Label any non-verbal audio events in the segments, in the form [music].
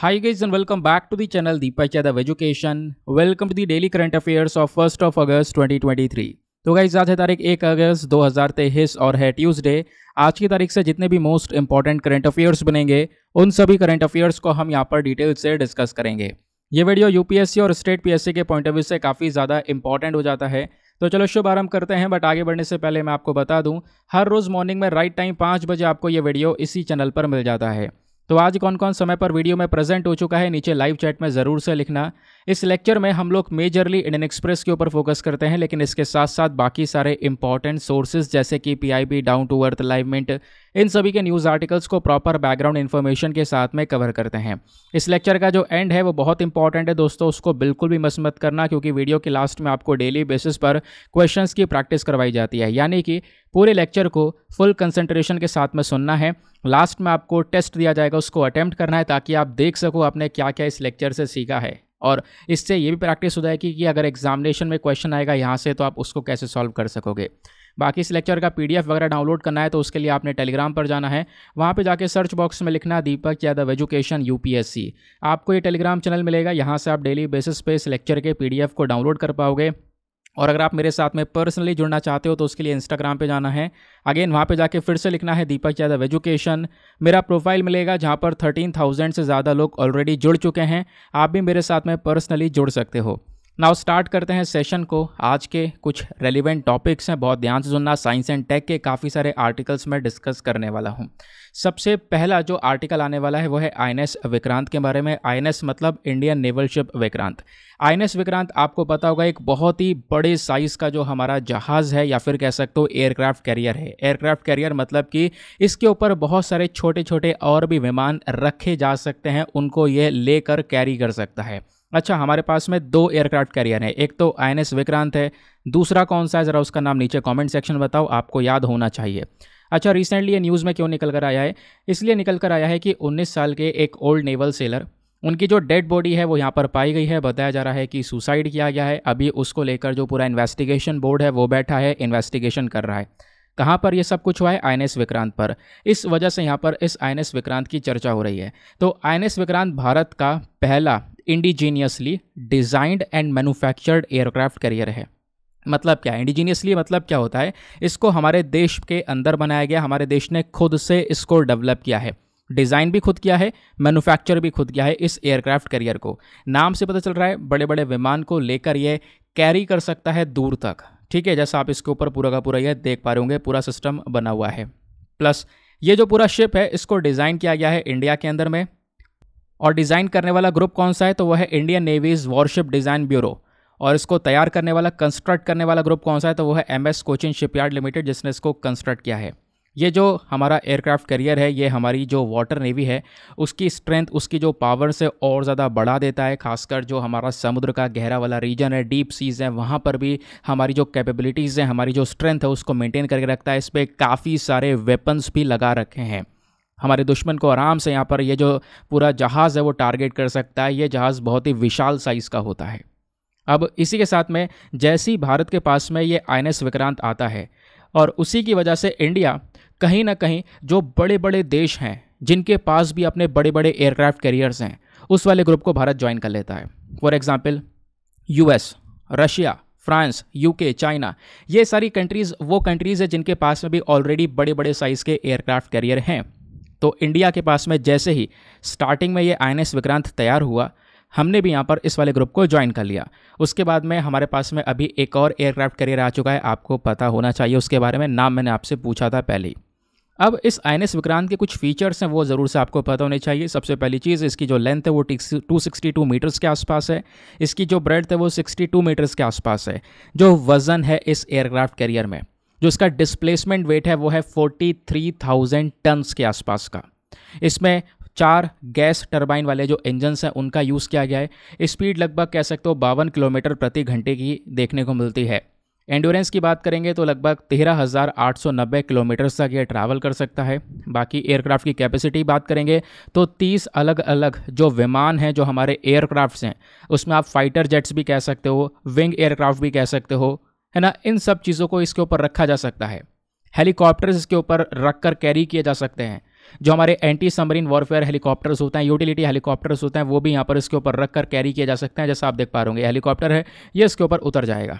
Hi guys and welcome back to the channel Deepak Yadav Education. Welcome to the daily current affairs of 1st of August 2023. तो guys आज है तारीख एक अगस्त 2023 और है Tuesday आज की तारीख से जितने भी मोस्ट इंपॉर्टेंट करंट अफेयर्स बनेंगे उन सभी करंट अफेयर्स को हम यहाँ पर डिटेल से डिस्कस करेंगे ये वीडियो यूपीएससी और स्टेट पीएससी के पॉइंट ऑफ व्यू से काफ़ी ज़्यादा इंपॉर्टेंट हो जाता है तो चलो शुभ आरम्भ करते हैं बट आगे बढ़ने से पहले मैं आपको बता दूं हर रोज़ मॉर्निंग में राइट टाइम पाँच बजे आपको ये वीडियो इसी चैनल पर मिल जाता है तो आज कौन कौन समय पर वीडियो में प्रेजेंट हो चुका है नीचे लाइव चैट में ज़रूर से लिखना इस लेक्चर में हम लोग मेजरली इंडियन एक्सप्रेस के ऊपर फोकस करते हैं लेकिन इसके साथ साथ बाकी सारे इंपॉर्टेंट सोर्सेज जैसे कि PIB down to earth Livemint इन सभी के न्यूज़ आर्टिकल्स को प्रॉपर बैकग्राउंड इन्फॉर्मेशन के साथ में कवर करते हैं इस लेक्चर का जो एंड है वो बहुत इंपॉर्टेंट है दोस्तों उसको बिल्कुल भी मस मत करना क्योंकि वीडियो के लास्ट में आपको डेली बेसिस पर क्वेश्चंस की प्रैक्टिस करवाई जाती है यानी कि पूरे लेक्चर को फुल कंसंट्रेशन के साथ में सुनना है लास्ट में आपको टेस्ट दिया जाएगा उसको अटैम्प्ट करना है ताकि आप देख सको आपने क्या क्या इस लेक्चर से सीखा है और इससे ये भी प्रैक्टिस हो जाएगी कि अगर एग्जामिनेशन में क्वेश्चन आएगा यहाँ से तो आप उसको कैसे सॉल्व कर सकोगे बाकी इस लेक्चर का पीडीएफ वगैरह डाउनलोड करना है तो उसके लिए आपने टेलीग्राम पर जाना है वहाँ पे जाके सर्च बॉक्स में लिखना दीपक यादव एजुकेशन यूपीएससी आपको ये टेलीग्राम चैनल मिलेगा यहाँ से आप डेली बेसिस पे इस लेक्चर के पीडीएफ को डाउनलोड कर पाओगे और अगर आप मेरे साथ में पर्सनली जुड़ना चाहते हो तो उसके लिए इंस्टाग्राम पे जाना है अगेन वहाँ पे जाके फिर से लिखना है दीपक यादव एजुकेशन मेरा प्रोफाइल मिलेगा जहाँ पर थर्टीन थाउजेंड से ज़्यादा लोग ऑलरेडी जुड़ चुके हैं आप भी मेरे साथ में पर्सनली जुड़ सकते हो नाउ स्टार्ट करते हैं सेशन को आज के कुछ रेलिवेंट टॉपिक्स हैं बहुत ध्यान से सुनना साइंस एंड टेक के काफ़ी सारे आर्टिकल्स मैं डिस्कस करने वाला हूँ सबसे पहला जो आर्टिकल आने वाला है वो है आई विक्रांत के बारे में आई मतलब Indian naval ship Vikrant I Vikrant आपको पता होगा एक बहुत ही बड़े साइज़ का जो हमारा जहाज़ है या फिर कह सकते हो एयरक्राफ्ट कैरियर है एयरक्राफ्ट कैरियर मतलब कि इसके ऊपर बहुत सारे छोटे छोटे और भी विमान रखे जा सकते हैं उनको ये लेकर कैरी कर सकता है अच्छा हमारे पास में दो एयरक्राफ्ट कैरियर हैं एक तो आई विक्रांत है दूसरा कौन सा है ज़रा उसका नाम नीचे कमेंट सेक्शन बताओ आपको याद होना चाहिए अच्छा रिसेंटली ये न्यूज़ में क्यों निकल कर आया है इसलिए निकल कर आया है कि 19 साल के एक ओल्ड नेवल सेलर उनकी जो डेड बॉडी है वो यहाँ पर पाई गई है बताया जा रहा है कि सुसाइड किया गया है अभी उसको लेकर जो पूरा इन्वेस्टिगेशन बोर्ड है वो बैठा है इन्वेस्टिगेशन कर रहा है कहाँ पर ये सब कुछ हुआ है आई विक्रांत पर इस वजह से यहाँ पर इस आई विक्रांत की चर्चा हो रही है तो आई विक्रांत भारत का पहला indigenously designed and manufactured aircraft carrier है मतलब क्या इंडिजीनियसली मतलब क्या होता है इसको हमारे देश के अंदर बनाया गया हमारे देश ने खुद से इसको डेवलप किया है डिज़ाइन भी खुद किया है मैनुफैक्चर भी खुद किया है इस एयरक्राफ्ट करियर को नाम से पता चल रहा है बड़े बड़े विमान को लेकर ये कैरी कर सकता है दूर तक ठीक है जैसा आप इसके ऊपर पूरा का पूरा यह देख पा रहे होंगे पूरा सिस्टम बना हुआ है प्लस ये जो पूरा शिप है इसको डिज़ाइन किया गया है इंडिया के अंदर में और डिज़ाइन करने वाला ग्रुप कौन सा है तो वह है Indian navy's warship design bureau और इसको तैयार करने वाला कंस्ट्रक्ट करने वाला ग्रुप कौन सा है तो वो है M S Cochin shipyard limited जिसने इसको कंस्ट्रक्ट किया है ये जो हमारा एयरक्राफ्ट करियर है ये हमारी जो वाटर नेवी है उसकी स्ट्रेंथ उसकी जो पावर से और ज़्यादा बढ़ा देता है खासकर जो हमारा समुद्र का गहरा वाला रीजन है डीप सीज़ है वहाँ पर भी हमारी जो कैपेबिलिटीज़ हैं हमारी जो स्ट्रेंथ है उसको मेंटेन करके रखता है इस पर काफ़ी सारे वेपन्स भी लगा रखे हैं हमारे दुश्मन को आराम से यहाँ पर ये जो पूरा जहाज़ है वो टारगेट कर सकता है ये जहाज़ बहुत ही विशाल साइज़ का होता है अब इसी के साथ में जैसे ही भारत के पास में ये आई विक्रांत आता है और उसी की वजह से इंडिया कहीं ना कहीं जो बड़े बड़े देश हैं जिनके पास भी अपने बड़े बड़े एयरक्राफ्ट कैरियर्स हैं उस वाले ग्रुप को भारत ज्वाइन कर लेता है for example you Russia France UK China ये सारी कंट्रीज़ वो कंट्रीज़ है जिनके पास में भी ऑलरेडी बड़े बड़े साइज़ के एयरक्राफ्ट कैरियर हैं तो इंडिया के पास में जैसे ही स्टार्टिंग में ये आई विक्रांत तैयार हुआ हमने भी यहाँ पर इस वाले ग्रुप को ज्वाइन कर लिया उसके बाद में हमारे पास में अभी एक और एयरक्राफ्ट करियर आ चुका है आपको पता होना चाहिए उसके बारे में नाम मैंने आपसे पूछा था पहले ही अब इस आई विक्रांत के कुछ फीचर्स हैं वो ज़रूर से आपको पता होने चाहिए सबसे पहली चीज़ इसकी जो लेंथ है वो टू सिक्सटी टू मीटर्स के आसपास है इसकी जो ब्रेड है वो सिक्सटी टू मीटर्स के आसपास है जो वज़न है इस एयरक्राफ्ट कैरियर में जो इसका डिस्प्लेसमेंट वेट है वो है 43,000 टन्स के आसपास का इसमें चार गैस टरबाइन वाले जो इंजनस हैं उनका यूज़ किया गया है स्पीड लगभग कह सकते हो बावन किलोमीटर प्रति घंटे की देखने को मिलती है एंडोरेंस की बात करेंगे तो लगभग तेरह हज़ार आठ सौ नब्बे किलोमीटर तक यह ट्रैवल कर सकता है बाकी एयरक्राफ्ट की कैपेसिटी बात करेंगे तो तीस अलग अलग जो विमान हैं जो हमारे एयरक्राफ्ट्स हैं उसमें आप फाइटर जेट्स भी कह सकते हो विंग एयरक्राफ्ट भी कह सकते हो है ना इन सब चीज़ों को इसके ऊपर रखा जा सकता है हेलीकॉप्टर्स इसके ऊपर रख कर कैरी किए जा सकते हैं जो हमारे एंटी सबमरीन वॉरफेयर हेलीकॉप्टर्स होते हैं यूटिलिटी हेलीकॉप्टर्स होते हैं वो भी यहाँ पर इसके ऊपर रख कर कैरी किए जा सकते हैं जैसा आप देख पा रहे होंगे हेलीकॉप्टर है ये इसके ऊपर उतर जाएगा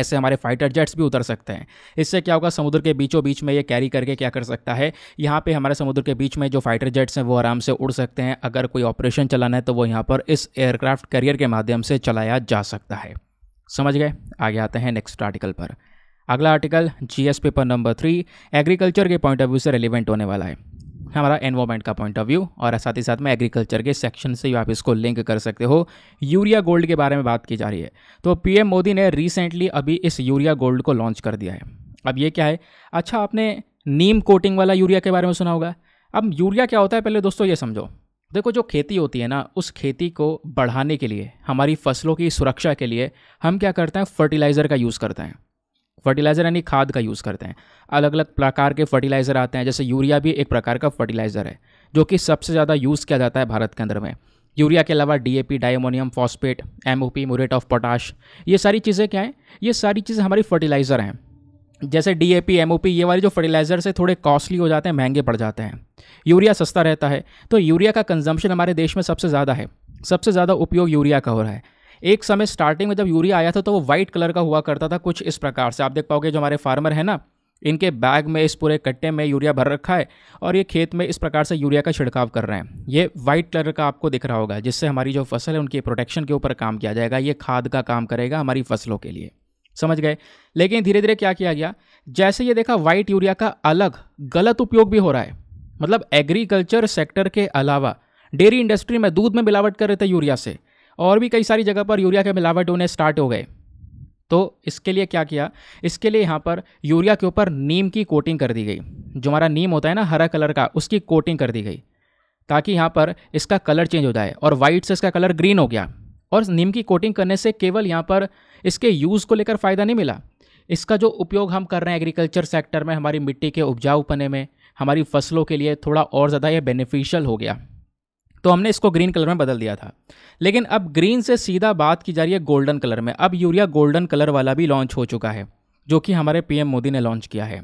ऐसे हमारे फाइटर जेट्स भी उतर सकते हैं इससे क्या होगा समुद्र के बीचों बीच में ये कैरी करके क्या कर सकता है यहाँ पे हमारे समुद्र के बीच में जो फाइटर जेट्स हैं वो आराम से उड़ सकते हैं अगर कोई ऑपरेशन चलाना है तो वो यहाँ पर इस एयरक्राफ्ट कैरियर के माध्यम से चलाया जा सकता है समझ गए आगे आते हैं नेक्स्ट आर्टिकल पर अगला article GS paper number three agriculture के पॉइंट ऑफ व्यू से रिलेवेंट होने वाला है हमारा एनवायरमेंट का पॉइंट ऑफ व्यू और साथ ही साथ में एग्रीकल्चर के सेक्शन से आप इसको लिंक कर सकते हो यूरिया गोल्ड के बारे में बात की जा रही है तो पीएम मोदी ने रिसेंटली अभी इस यूरिया गोल्ड को लॉन्च कर दिया है अब ये क्या है अच्छा आपने नीम कोटिंग वाला यूरिया के बारे में सुना होगा अब यूरिया क्या होता है पहले दोस्तों ये समझो देखो जो खेती होती है ना उस खेती को बढ़ाने के लिए हमारी फसलों की सुरक्षा के लिए हम क्या करते हैं फर्टिलाइज़र का यूज़ करते हैं फर्टिलाइज़र यानी खाद का यूज़ करते हैं अलग अलग प्रकार के फर्टिलाइज़र आते हैं जैसे यूरिया भी एक प्रकार का फर्टिलाइज़र है जो कि सबसे ज़्यादा यूज़ किया जाता है भारत के अंदर में यूरिया के अलावा D A P diammonium phosphate M O P muriate of potash ये सारी चीज़ें क्या हैं ये सारी चीज़ें हमारी फर्टिलाइज़र हैं जैसे D A P M O P ये वाले जो फर्टिलाइज़र से थोड़े कॉस्टली हो जाते हैं महंगे पड़ जाते हैं यूरिया सस्ता रहता है तो यूरिया का कंजम्पशन हमारे देश में सबसे ज़्यादा है सबसे ज़्यादा उपयोग यूरिया का हो रहा है एक समय स्टार्टिंग में जब यूरिया आया था तो वो वाइट कलर का हुआ करता था कुछ इस प्रकार से आप देख पाओगे जो हमारे फार्मर हैं ना इनके बैग में इस पूरे कट्टे में यूरिया भर रखा है और ये खेत में इस प्रकार से यूरिया का छिड़काव कर रहे हैं ये वाइट कलर का आपको दिख रहा होगा जिससे हमारी जो फसल है उनकी प्रोटेक्शन के ऊपर काम किया जाएगा ये खाद का काम करेगा हमारी फसलों के लिए समझ गए लेकिन धीरे धीरे क्या किया गया जैसे ये देखा वाइट यूरिया का अलग गलत उपयोग भी हो रहा है मतलब एग्रीकल्चर सेक्टर के अलावा डेयरी इंडस्ट्री में दूध में मिलावट कर रहे थे यूरिया से और भी कई सारी जगह पर यूरिया के मिलावट होने स्टार्ट हो गए तो इसके लिए क्या किया इसके लिए यहाँ पर यूरिया के ऊपर नीम की कोटिंग कर दी गई जो हमारा नीम होता है ना हरा कलर का उसकी कोटिंग कर दी गई ताकि यहाँ पर इसका कलर चेंज हो जाए और वाइट से इसका कलर ग्रीन हो गया और नीम की कोटिंग करने से केवल यहाँ पर इसके यूज़ को लेकर फ़ायदा नहीं मिला इसका जो उपयोग हम कर रहे हैं एग्रीकल्चर सेक्टर में हमारी मिट्टी के उपजाऊ पने में हमारी फसलों के लिए थोड़ा और ज़्यादा यह बेनिफिशियल हो गया तो हमने इसको ग्रीन कलर में बदल दिया था लेकिन अब ग्रीन से सीधा बात की जा रही है गोल्डन कलर में अब यूरिया गोल्डन कलर वाला भी लॉन्च हो चुका है जो कि हमारे पीएम मोदी ने लॉन्च किया है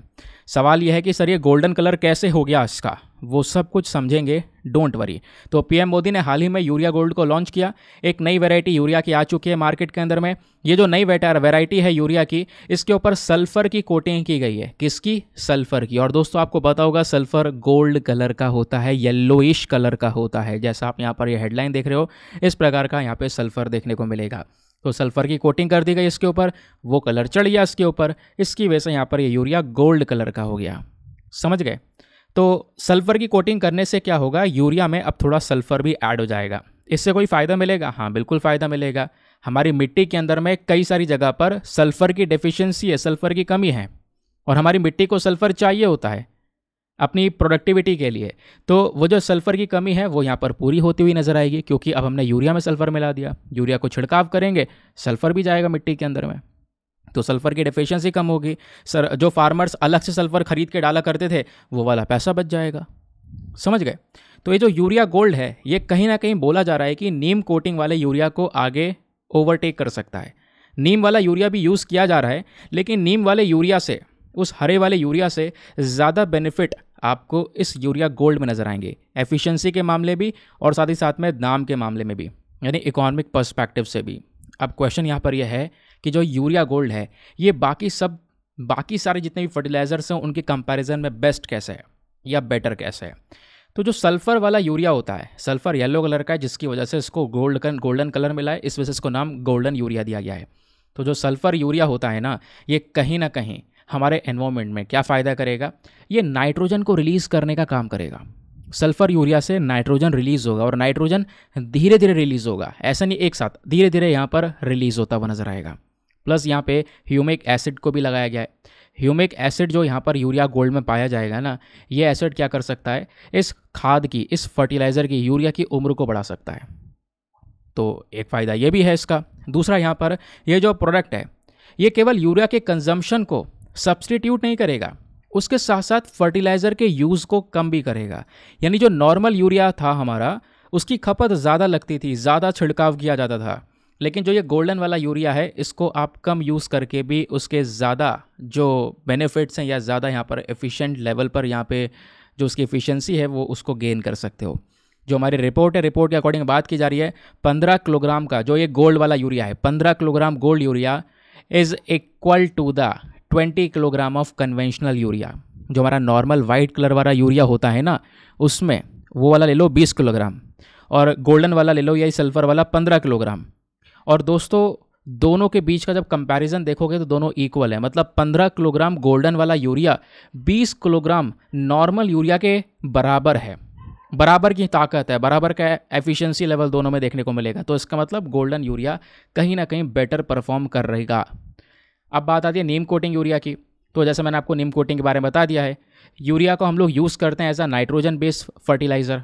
सवाल यह है कि सर ये गोल्डन कलर कैसे हो गया इसका वो सब कुछ समझेंगे डोंट वरी तो पीएम मोदी ने हाल ही में यूरिया गोल्ड को लॉन्च किया एक नई वैरायटी यूरिया की आ चुकी है मार्केट के अंदर में ये जो नई वेटर वैरायटी है यूरिया की इसके ऊपर सल्फर की कोटिंग की गई है किसकी सल्फर की और दोस्तों आपको पता होगा सल्फर गोल्ड कलर का होता है येल्लोइश कलर का होता है जैसा आप यहाँ पर ये हेडलाइन देख रहे हो इस प्रकार का यहाँ पर सल्फर देखने को मिलेगा तो सल्फर की कोटिंग कर दी गई इसके ऊपर वो कलर चढ़ गया इसके ऊपर इसकी वजह से यहाँ पर ये यूरिया गोल्ड कलर का हो गया समझ गए तो सल्फ़र की कोटिंग करने से क्या होगा यूरिया में अब थोड़ा सल्फ़र भी ऐड हो जाएगा इससे कोई फ़ायदा मिलेगा हाँ बिल्कुल फ़ायदा मिलेगा हमारी मिट्टी के अंदर में कई सारी जगह पर सल्फ़र की डिफिशेंसी है सल्फ़र की कमी है और हमारी मिट्टी को सल्फ़र चाहिए होता है अपनी प्रोडक्टिविटी के लिए तो वो जो सल्फ़र की कमी है वो यहाँ पर पूरी होती हुई नज़र आएगी क्योंकि अब हमने यूरिया में सल्फ़र मिला दिया यूरिया को छिड़काव करेंगे सल्फ़र भी जाएगा मिट्टी के अंदर में तो सल्फ़र की डेफिशिएंसी कम होगी सर जो फार्मर्स अलग से सल्फ़र ख़रीद के डाला करते थे वो वाला पैसा बच जाएगा समझ गए तो ये जो यूरिया गोल्ड है ये कहीं ना कहीं बोला जा रहा है कि नीम कोटिंग वाले यूरिया को आगे ओवरटेक कर सकता है नीम वाला यूरिया भी यूज़ किया जा रहा है लेकिन नीम वाले यूरिया से उस हरे वाले यूरिया से ज़्यादा बेनिफिट आपको इस यूरिया गोल्ड में नज़र आएंगे एफिशिएंसी के मामले भी और साथ ही साथ में दाम के मामले में भी यानी इकोनॉमिक पर्सपेक्टिव से भी अब क्वेश्चन यहाँ पर यह है कि जो यूरिया गोल्ड है ये बाकी सब बाकी सारे जितने भी फर्टिलाइज़र्स हैं उनके कंपैरिजन में बेस्ट कैसे है या बेटर कैसे है तो जो सल्फ़र वाला यूरिया होता है सल्फ़र येलो कलर का है जिसकी वजह से इसको गोल्ड कन, गोल्डन कलर मिला है इस वजह से इसको नाम गोल्डन यूरिया दिया गया है तो जो सल्फ़र यूरिया होता है ना ये कहीं ना कहीं हमारे एनवायरनमेंट में क्या फ़ायदा करेगा ये नाइट्रोजन को रिलीज़ करने का काम करेगा सल्फ़र यूरिया से नाइट्रोजन रिलीज़ होगा और नाइट्रोजन धीरे धीरे रिलीज़ होगा ऐसा नहीं एक साथ धीरे धीरे यहाँ पर रिलीज़ होता हुआ नज़र आएगा प्लस यहाँ पे ह्यूमिक एसिड को भी लगाया गया है ह्यूमिक एसिड जो यहाँ पर यूरिया गोल्ड में पाया जाएगा ना ये एसिड क्या कर सकता है इस खाद की इस फर्टिलाइज़र की यूरिया की उम्र को बढ़ा सकता है तो एक फ़ायदा ये भी है इसका दूसरा यहाँ पर ये जो प्रोडक्ट है ये केवल यूरिया के कंजम्पशन को सब्सटीट्यूट नहीं करेगा उसके साथ साथ फर्टिलाइज़र के यूज़ को कम भी करेगा यानी जो नॉर्मल यूरिया था हमारा उसकी खपत ज़्यादा लगती थी ज़्यादा छिड़काव किया जाता था लेकिन जो ये गोल्डन वाला यूरिया है इसको आप कम यूज़ करके भी उसके ज़्यादा जो बेनिफिट्स हैं या ज़्यादा यहाँ पर एफिशिएंट लेवल पर यहाँ पे जो उसकी एफिशिएंसी है वो उसको गेन कर सकते हो जो हमारी रिपोर्ट है रिपोर्ट के अकॉर्डिंग बात की जा रही है पंद्रह किलोग्राम का जो ये गोल्ड वाला यूरिया है पंद्रह kilogram gold urea is equal to the twenty kilogram of conventional urea जो हमारा नॉर्मल वाइट कलर वाला यूरिया होता है ना उसमें वो वाला ले लो बीस किलोग्राम और गोल्डन वाला ले लो या सल्फ़र वाला पंद्रह किलोग्राम और दोस्तों दोनों के बीच का जब कंपैरिजन देखोगे तो दोनों इक्वल है मतलब 15 किलोग्राम गोल्डन वाला यूरिया 20 किलोग्राम नॉर्मल यूरिया के बराबर है बराबर की ताकत है बराबर का एफिशिएंसी लेवल दोनों में देखने को मिलेगा तो इसका मतलब गोल्डन यूरिया कहीं ना कहीं बेटर परफॉर्म कर रहेगा अब बात आती है नीम कोटिंग यूरिया की तो जैसे मैंने आपको नीम कोटिंग के बारे में बता दिया है यूरिया को हम लोग यूज़ करते हैं as a nitrogen based fertiliser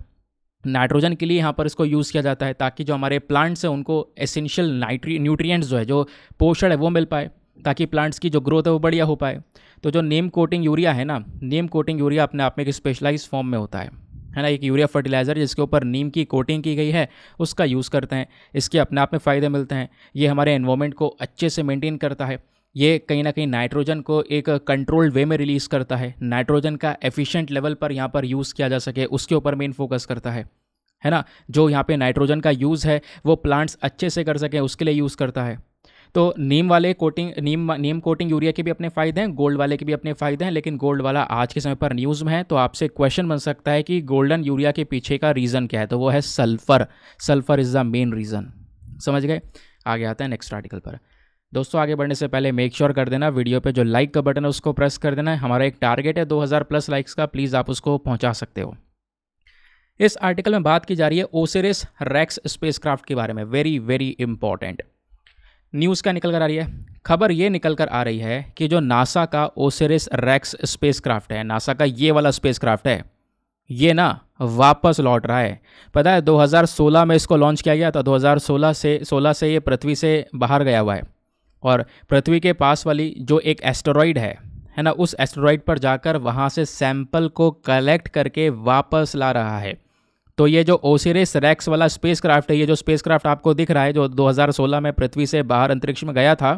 nitrogen के लिए यहाँ पर इसको यूज़ किया जाता है ताकि जो हमारे प्लांट्स हैं उनको एसेंशियल नाइट्री न्यूट्रियट्स जो है जो पोषण है वो मिल पाए ताकि प्लांट्स की जो ग्रोथ है वो बढ़िया हो पाए तो जो नेम कोटिंग यूरिया है ना नेम कोटिंग यूरिया अपने आप में एक स्पेशलाइज फॉर्म में होता है है ना एक यूरिया फर्टिलाइज़र जिसके ऊपर नीम की कोटिंग की गई है उसका यूज़ करते हैं इसके अपने आप में फ़ायदे मिलते हैं ये हमारे इन्वामेंट को अच्छे से मेंटेन करता है ये कहीं ना कहीं नाइट्रोजन को एक कंट्रोल्ड वे में रिलीज़ करता है नाइट्रोजन का एफिशिएंट लेवल पर यहाँ पर यूज़ किया जा सके उसके ऊपर मेन फोकस करता है है ना जो यहाँ पे नाइट्रोजन का यूज़ है वो प्लांट्स अच्छे से कर सकें उसके लिए यूज़ करता है तो नीम वाले coating neem neem coating urea के भी अपने फ़ायदे हैं गोल्ड वाले के भी अपने फ़ायदे हैं लेकिन गोल्ड वाला आज के समय पर न्यूज़ में है तो आपसे क्वेश्चन बन सकता है कि गोल्डन यूरिया के पीछे का रीज़न क्या है तो वो है sulphur sulphur is the main reason समझ गए आगे आता है नेक्स्ट आर्टिकल पर दोस्तों आगे बढ़ने से पहले मेक श्योर sure कर देना वीडियो पे जो लाइक का बटन है उसको प्रेस कर देना है हमारा एक टारगेट है 2000 प्लस लाइक्स का प्लीज़ आप उसको पहुंचा सकते हो इस आर्टिकल में बात की जा रही है ओसेरिस रैक्स स्पेसक्राफ्ट के बारे में वेरी वेरी इंपॉर्टेंट न्यूज़ क्या निकल कर आ रही है खबर ये निकल कर आ रही है कि जो नासा का ओसेरिस रैक्स स्पेस है नासा का ये वाला स्पेस है ये ना वापस लौट रहा है पता है 2016 में इसको लॉन्च किया गया था 2016 से 16 से ये पृथ्वी से बाहर गया हुआ है और पृथ्वी के पास वाली जो एक एस्टेरॉइड है है ना उस एस्टेरॉइड पर जाकर वहाँ से सैंपल को कलेक्ट करके वापस ला रहा है तो ये जो ओसिरिस रैक्स वाला स्पेसक्राफ्ट है ये जो स्पेसक्राफ्ट आपको दिख रहा है जो 2016 में पृथ्वी से बाहर अंतरिक्ष में गया था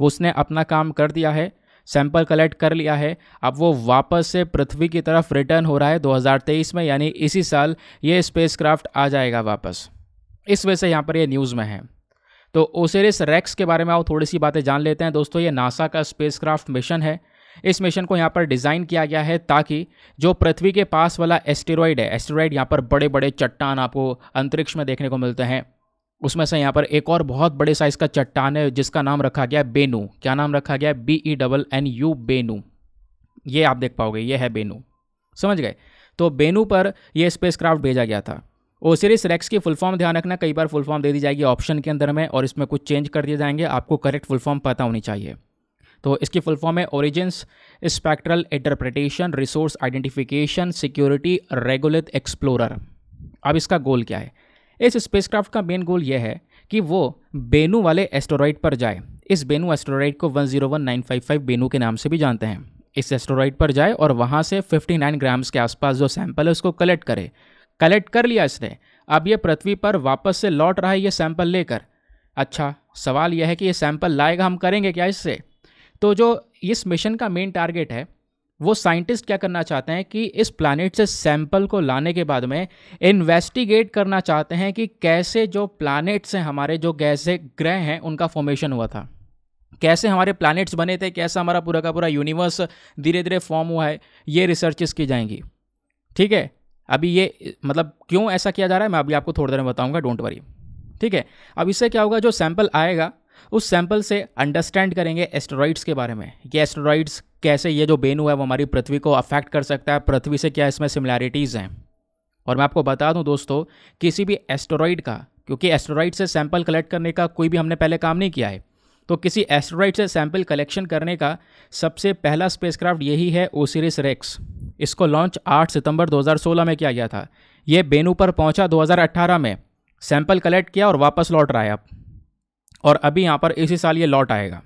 वो उसने अपना काम कर दिया है सैंपल कलेक्ट कर लिया है अब वो वापस से पृथ्वी की तरफ रिटर्न हो रहा है 2023 में यानी इसी साल ये स्पेसक्राफ्ट आ जाएगा वापस इस वजह से यहाँ पर ये न्यूज़ में है तो ओसेरिस रेक्स के बारे में आप थोड़ी सी बातें जान लेते हैं दोस्तों ये नासा का स्पेसक्राफ्ट मिशन है इस मिशन को यहाँ पर डिज़ाइन किया गया है ताकि जो पृथ्वी के पास वाला एस्टेरॉयड है एस्टेरॉयड यहाँ पर बड़े बड़े चट्टान आपको अंतरिक्ष में देखने को मिलते हैं उसमें से यहाँ पर एक और बहुत बड़े साइज़ का चट्टान है जिसका नाम रखा गया बेनू क्या नाम रखा गया B E double N U Bennu ये आप देख पाओगे ये है बेनू समझ गए तो बेनू पर यह स्पेसक्राफ्ट भेजा गया था ओसिरिस रेक्स की फुल फॉर्म ध्यान रखना कई बार फुल फॉर्म दे दी जाएगी ऑप्शन के अंदर में और इसमें कुछ चेंज कर दिए जाएंगे आपको करेक्ट फुल फॉर्म पता होनी चाहिए तो इसकी फुल फॉर्म है origins spectral interpretation resource identification security regolith explorer अब इसका गोल क्या है इस स्पेसक्राफ्ट का मेन गोल यह है कि वो बेनू वाले एस्टोराइड पर जाए इस बेनू एस्टोरॉइड को 101955 बेनू के नाम से भी जानते हैं इस एस्टोराइड पर जाए और वहाँ से 59 ग्राम्स के आसपास जो सैंपल है उसको कलेक्ट करे कलेक्ट कर लिया इसने अब ये पृथ्वी पर वापस से लौट रहा है ये सैंपल लेकर अच्छा सवाल यह है कि ये सैंपल लाएगा हम करेंगे क्या इससे तो जो इस मिशन का मेन टारगेट है वो साइंटिस्ट क्या करना चाहते हैं कि इस प्लानट से सैंपल को लाने के बाद में इन्वेस्टिगेट करना चाहते हैं कि कैसे जो प्लानट्स हैं हमारे जो गैसे ग्रह हैं उनका फॉर्मेशन हुआ था कैसे हमारे प्लानट्स बने थे कैसा हमारा पूरा का पूरा यूनिवर्स धीरे धीरे फॉर्म हुआ है ये रिसर्चेस की जाएंगी ठीक है अभी ये मतलब क्यों ऐसा किया जा रहा है मैं अभी आपको थोड़ी देर में बताऊंगा डोंट वरी ठीक है अब इससे क्या होगा जो सैंपल आएगा उस सैंपल से अंडरस्टैंड करेंगे एस्ट्रॉइड्स के बारे में कि एस्ट्रॉइड्स कैसे ये जो बेनू है वो हमारी पृथ्वी को अफेक्ट कर सकता है पृथ्वी से क्या इसमें सिमिलैरिटीज़ हैं और मैं आपको बता दूं दोस्तों किसी भी एस्ट्रॉइड का क्योंकि एस्ट्रॉइड से सैंपल कलेक्ट करने का कोई भी हमने पहले काम नहीं किया है तो किसी एस्ट्रॉइड से सैंपल कलेक्शन करने का सबसे पहला स्पेसक्राफ्ट यही है ओ रेक्स इसको लॉन्च 8 सितंबर 2016 में किया गया था ये बेनू पर पहुंचा 2018 में सैंपल कलेक्ट किया और वापस लौट रहा है अब और अभी यहाँ पर इसी साल ये लौट आएगा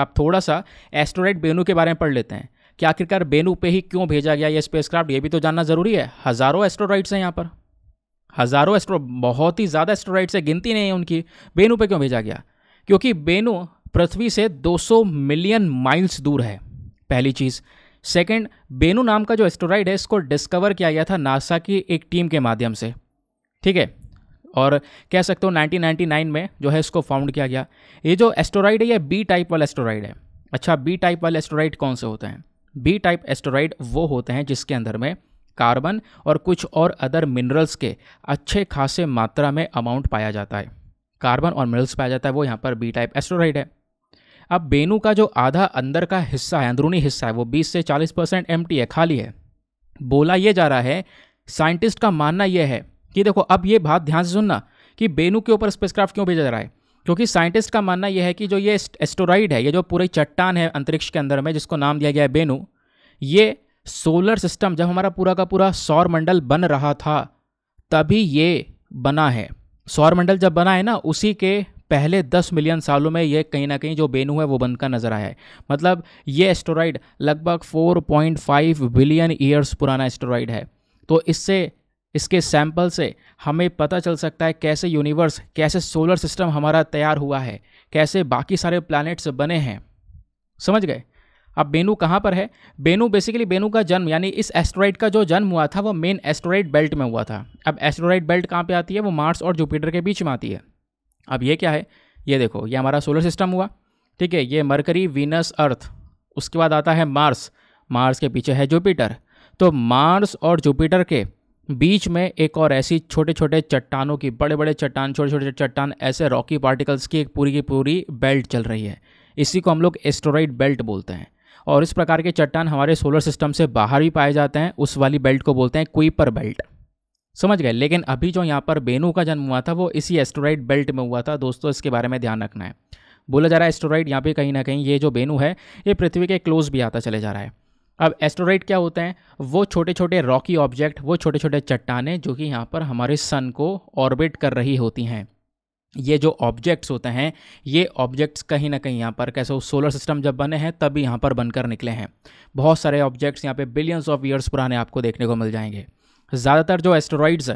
अब थोड़ा सा एस्ट्रोराइड बेनू के बारे में पढ़ लेते हैं कि आखिरकार बेनू पे ही क्यों भेजा गया ये स्पेसक्राफ्ट ये भी तो जानना ज़रूरी है हज़ारों एस्ट्रोराइड्स हैं यहाँ पर हज़ारों एस्ट्रो बहुत ही ज़्यादा एस्ट्रोराइड्स है गिनती नहीं है उनकी बेनू पे क्यों भेजा गया क्योंकि बेनू पृथ्वी से 200 मिलियन माइल्स दूर है पहली चीज़ सेकेंड बेनू नाम का जो एस्टोराइड है इसको डिस्कवर किया गया था नासा की एक टीम के माध्यम से ठीक है और कह सकते हो 1999 में जो है इसको फाउंड किया गया ये जो एस्टोराइड है ये बी टाइप वाला एस्टोराइड है अच्छा बी टाइप वाले एस्टोराइड कौन से होते हैं बी टाइप एस्टोराइड वो होते हैं जिसके अंदर में कार्बन और कुछ और अदर मिनरल्स के अच्छे खासे मात्रा में अमाउंट पाया जाता है कार्बन और मिनरल्स पाया जाता है वो यहाँ पर बी टाइप एस्टोराइड है अब बेनू का जो आधा अंदर का हिस्सा है अंदरूनी हिस्सा है वो 20 से 40 परसेंट एम है खाली है बोला ये जा रहा है साइंटिस्ट का मानना यह है कि देखो अब ये बात ध्यान से सुनना कि बेनू के ऊपर स्पेसक्राफ्ट क्यों भेजा जा रहा है क्योंकि साइंटिस्ट का मानना यह है कि जो ये एस्टोराइड है ये जो पूरी चट्टान है अंतरिक्ष के अंदर में जिसको नाम दिया गया है बेनू ये सोलर सिस्टम जब हमारा पूरा का पूरा सौर मंडल बन रहा था तभी ये बना है सौर मंडल जब बना है ना उसी के पहले 10 मिलियन सालों में यह कहीं ना कहीं जो बेनू है वो का नज़र आया है मतलब ये एस्टोराइड लगभग 4.5 बिलियन ईयर्स पुराना एस्टोराइड है तो इससे इसके सैंपल से हमें पता चल सकता है कैसे यूनिवर्स कैसे सोलर सिस्टम हमारा तैयार हुआ है कैसे बाकी सारे प्लानट्स बने हैं समझ गए अब बेनू कहाँ पर है बेनू बेसिकली बेनू का जन्म यानी इस एस्ट्रॉइड का जो जन्म हुआ था वो मेन एस्ट्रॉइड बेल्ट में हुआ था अब एस्ट्रॉइड बेल्ट कहाँ पे आती है वो मार्स और जुपिटर के बीच में आती है अब ये क्या है ये देखो ये हमारा सोलर सिस्टम हुआ ठीक है ये मरकरी वीनस अर्थ उसके बाद आता है मार्स मार्स के पीछे है जुपिटर तो मार्स और जुपिटर के बीच में एक और ऐसी छोटे छोटे चट्टानों की बड़े बड़े चट्टान छोटे छोटे चट्टान ऐसे रॉकी पार्टिकल्स की एक पूरी की पूरी बेल्ट चल रही है इसी को हम लोग एस्टोराइड बेल्ट बोलते हैं और इस प्रकार के चट्टान हमारे सोलर सिस्टम से बाहर भी पाए जाते हैं उस वाली बेल्ट को बोलते हैं क्वीपर बेल्ट समझ गए लेकिन अभी जो यहाँ पर बेनू का जन्म हुआ था वो इसी एस्टोराइड बेल्ट में हुआ था दोस्तों इसके बारे में ध्यान रखना है बोला जा रहा है एस्टोराइड यहाँ पे कहीं ना कहीं ये जो बेनू है ये पृथ्वी के क्लोज भी आता चले जा रहा है अब एस्टोराइड क्या होते हैं वो छोटे छोटे रॉकी ऑब्जेक्ट वो छोटे छोटे चट्टाने जो कि यहाँ पर हमारे सन को ऑर्बिट कर रही होती हैं ये जो ऑब्जेक्ट्स होते हैं ये ऑब्जेक्ट्स कहीं ना कहीं यहाँ पर कैसे सोलर सिस्टम जब बने हैं तभी यहाँ पर बनकर निकले हैं बहुत सारे ऑब्जेक्ट्स यहाँ पे बिलियंस ऑफ ईयर्स पुराने आपको देखने को मिल जाएंगे ज़्यादातर जो एस्टेरॉइड्स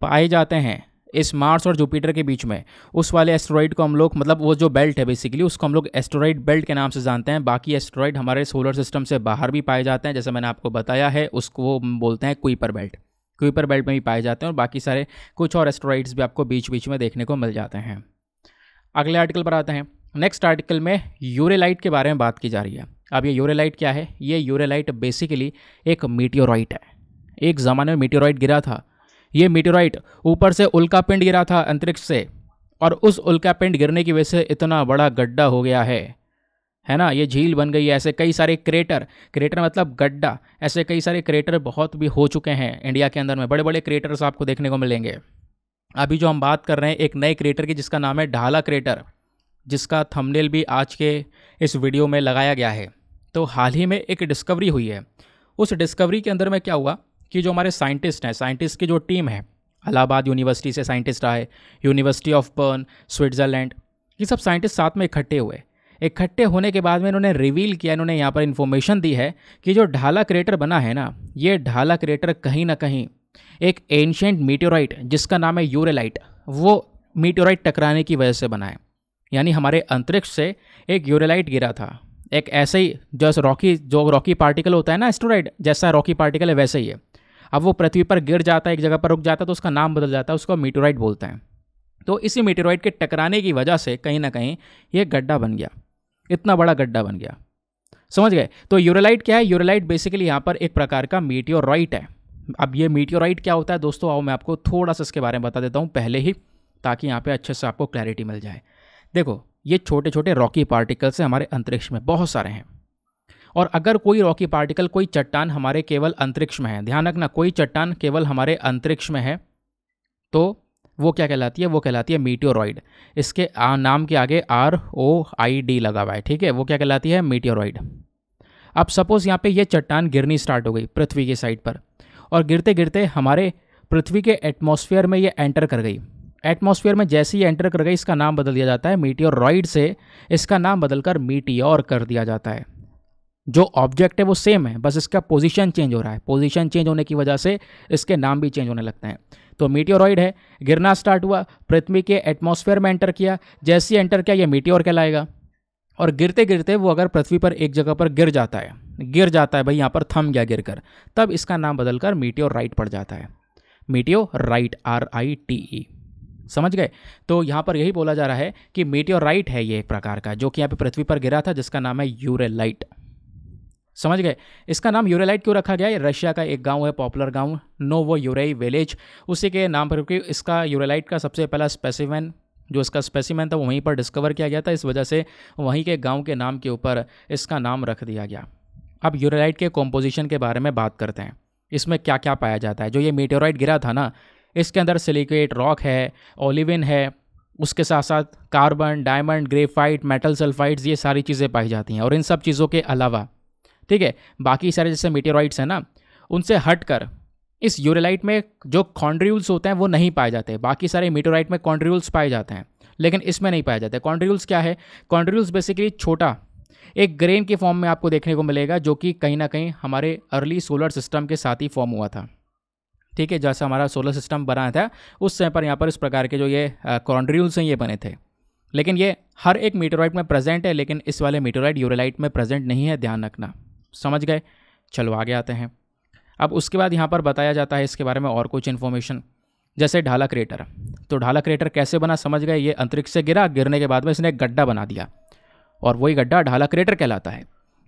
पाए जाते हैं इस मार्स और जुपिटर के बीच में उस वाले एस्ट्रॉइड को हम लोग मतलब वो जो बेल्ट है बेसिकली उसको हम लोग एस्ट्रॉइड बेल्ट के नाम से जानते हैं बाकी एस्ट्रॉइड हमारे सोलर सिस्टम से बाहर भी पाए जाते हैं जैसे मैंने आपको बताया है उसको बोलते हैं क्वीपर बेल्ट क्वीपर बेल्ट में भी पाए जाते हैं और बाकी सारे कुछ और एस्ट्रॉइड्स भी आपको बीच बीच में देखने को मिल जाते हैं अगले आर्टिकल पर आते हैं नेक्स्ट आर्टिकल में यूरेलाइट के बारे में बात की जा रही है अब ये यूरेलाइट क्या है ये यूरेलाइट बेसिकली एक मीटियोराइट है एक ज़माने में मीटेराइट गिरा था ये मीटेराइट ऊपर से उल्का पिंड गिरा था अंतरिक्ष से और उस उल्का पिंड गिरने की वजह से इतना बड़ा गड्ढा हो गया है है ना ये झील बन गई है ऐसे कई सारे क्रेटर क्रेटर मतलब गड्ढा ऐसे कई सारे क्रेटर बहुत भी हो चुके हैं इंडिया के अंदर में बड़े बड़े क्रेटर्स आपको देखने को मिलेंगे अभी जो हम बात कर रहे हैं एक नए क्रेटर की जिसका नाम है ढाला क्रेटर जिसका थंबनेल भी आज के इस वीडियो में लगाया गया है तो हाल ही में एक डिस्कवरी हुई है उस डिस्कवरी के अंदर में क्या हुआ कि जो हमारे साइंटिस्ट हैं साइंटिस्ट की जो टीम है अलाहाबाद यूनिवर्सिटी से साइंटिस्ट आए यूनिवर्सिटी ऑफ बर्न स्विट्ज़रलैंड ये सब साइंटिस्ट साथ में इकट्ठे हुए इकट्ठे होने के बाद में इन्होंने रिवील किया इन्होंने यहाँ पर इन्फॉर्मेशन दी है कि जो ढाला क्रेटर बना है ना ये ढाला क्रेटर कहीं ना कहीं एक एंशेंट मीटोराइट जिसका नाम है यूरेलाइट वो मीटोराइट टकराने की वजह से बना है यानी हमारे अंतरिक्ष से एक यूरेलाइट गिरा था एक ऐसे ही जैसे रॉकी जो रॉकी पार्टिकल होता है ना एस्टोराइड जैसा रॉकी पार्टिकल है वैसे ही है अब वो पृथ्वी पर गिर जाता है एक जगह पर रुक जाता है तो उसका नाम बदल जाता है उसको मीटोराइट बोलते हैं तो इसी मीटोराइट के टकराने की वजह से कहीं ना कहीं ये गड्ढा बन गया इतना बड़ा गड्ढा बन गया समझ गए तो यूरोलाइट क्या है यूरोलाइट बेसिकली यहाँ पर एक प्रकार का मीटियोराइट है अब ये मीटियोराइट क्या होता है दोस्तों आओ मैं आपको थोड़ा सा इसके बारे में बता देता हूँ पहले ही ताकि यहाँ पे अच्छे से आपको क्लैरिटी मिल जाए देखो ये छोटे छोटे रॉकी पार्टिकल्स हैं हमारे अंतरिक्ष में बहुत सारे हैं और अगर कोई रॉकी पार्टिकल कोई चट्टान हमारे केवल अंतरिक्ष में है ध्यान रखना कोई चट्टान केवल हमारे अंतरिक्ष में है तो वो क्या कहलाती है वो कहलाती है मीटियोरॉइड इसके आ, नाम के आगे आर ओ आई डी लगा हुआ है ठीक है वो क्या कहलाती है मीटियोरॉइड अब सपोज़ यहाँ पे ये चट्टान गिरनी स्टार्ट हो गई पृथ्वी के साइड पर और गिरते गिरते हमारे पृथ्वी के एटमॉस्फेयर में ये एंटर कर गई एटमॉस्फेयर में जैसे ही एंटर कर गई इसका नाम बदल दिया जाता है मीटियोरॉइड से इसका नाम बदलकर मीटियोर कर दिया जाता है जो ऑब्जेक्ट है वो सेम है बस इसका पोजीशन चेंज हो रहा है पोजीशन चेंज होने की वजह से इसके नाम भी चेंज होने लगते हैं तो मीटियोरॉइड है गिरना स्टार्ट हुआ पृथ्वी के एटमॉस्फेयर में एंटर किया जैसे एंटर किया ये मीटियोर कहलाएगा और गिरते गिरते वो अगर पृथ्वी पर एक जगह पर गिर जाता है गिर जाता है भाई यहाँ पर थम गया गिर कर तब इसका नाम बदलकर मीटियोर राइट पड़ जाता है meteorite R I T E समझ गए तो यहाँ पर यही बोला जा रहा है कि मीटियोराइट है ये एक प्रकार का जो कि यहाँ पे पृथ्वी पर गिरा था जिसका नाम है यूरेलाइट समझ गए इसका नाम यूरेलाइट क्यों रखा गया है रशिया का एक गांव है पॉपुलर गांव नोवो यूरेई विलेज उसी के नाम पर क्योंकि इसका यूरेलाइट का सबसे पहला स्पेसिमैन जो इसका स्पेसिमैन था वो वहीं पर डिस्कवर किया गया था इस वजह से वहीं के गांव के नाम के ऊपर इसका नाम रख दिया गया अब यूरेलाइट के कॉम्पोजिशन के बारे में बात करते हैं इसमें क्या क्या पाया जाता है जो ये मीटोराइड गिरा था ना इसके अंदर सिलिकेट रॉक है ओलिविन है उसके साथ साथ carbon diamond graphite metal sulphides ये सारी चीज़ें पाई जाती हैं और इन सब चीज़ों के अलावा ठीक है बाकी सारे जैसे मीटेराइट्स हैं ना उनसे हट कर इस यूरेलाइट में जो कॉन्ड्रियूल्स होते हैं वो नहीं पाए जाते बाकी सारे मीटोराइट में कॉन्ड्रियूल्स पाए जाते हैं लेकिन इसमें नहीं पाए जाते कॉन्ड्रियूल्स क्या है कॉन्ड्रियूल्स बेसिकली छोटा एक ग्रेन के फॉर्म में आपको देखने को मिलेगा जो कि कहीं ना कहीं हमारे अर्ली सोलर सिस्टम के साथ ही फॉर्म हुआ था ठीक है जैसा हमारा सोलर सिस्टम बना था उस समय पर यहाँ पर इस प्रकार के जो ये कॉन्ड्रियूल्स हैं ये बने थे लेकिन ये हर एक मीटोराइट में प्रेजेंट है लेकिन इस वाले मीटोराइट यूरेलाइट में प्रेजेंट नहीं है ध्यान रखना समझ गए चलो आगे आते हैं अब उसके बाद यहाँ पर बताया जाता है इसके बारे में और कुछ इन्फॉर्मेशन जैसे ढाला क्रेटर तो ढाला क्रेटर कैसे बना समझ गए ये अंतरिक्ष से गिरा गिरने के बाद में इसने एक गड्ढा बना दिया और वही गड्ढा ढाला क्रेटर कहलाता है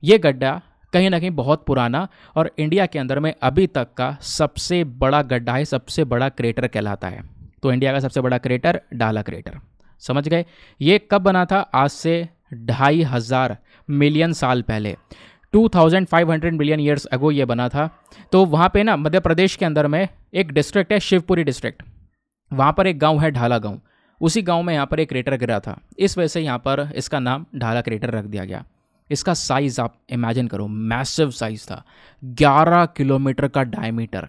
ये गड्ढा कहीं ना कहीं बहुत पुराना और इंडिया के अंदर में अभी तक का सबसे बड़ा गड्ढा है सबसे बड़ा क्रेटर कहलाता है तो इंडिया का सबसे बड़ा क्रेटर ढाला क्रेटर समझ गए ये कब बना था आज से ढाई हज़ार मिलियन साल पहले 2500 मिलियन ईयर्स अगो ये बना था तो वहाँ पे ना मध्य प्रदेश के अंदर में एक डिस्ट्रिक्ट है शिवपुरी डिस्ट्रिक्ट वहाँ पर एक गांव है ढाला गांव उसी गांव में यहाँ पर एक क्रेटर गिरा था इस वजह से यहाँ पर इसका नाम ढाला क्रेटर रख दिया गया इसका साइज़ आप इमेजिन करो मैसिव साइज़ था 11 किलोमीटर का डायमीटर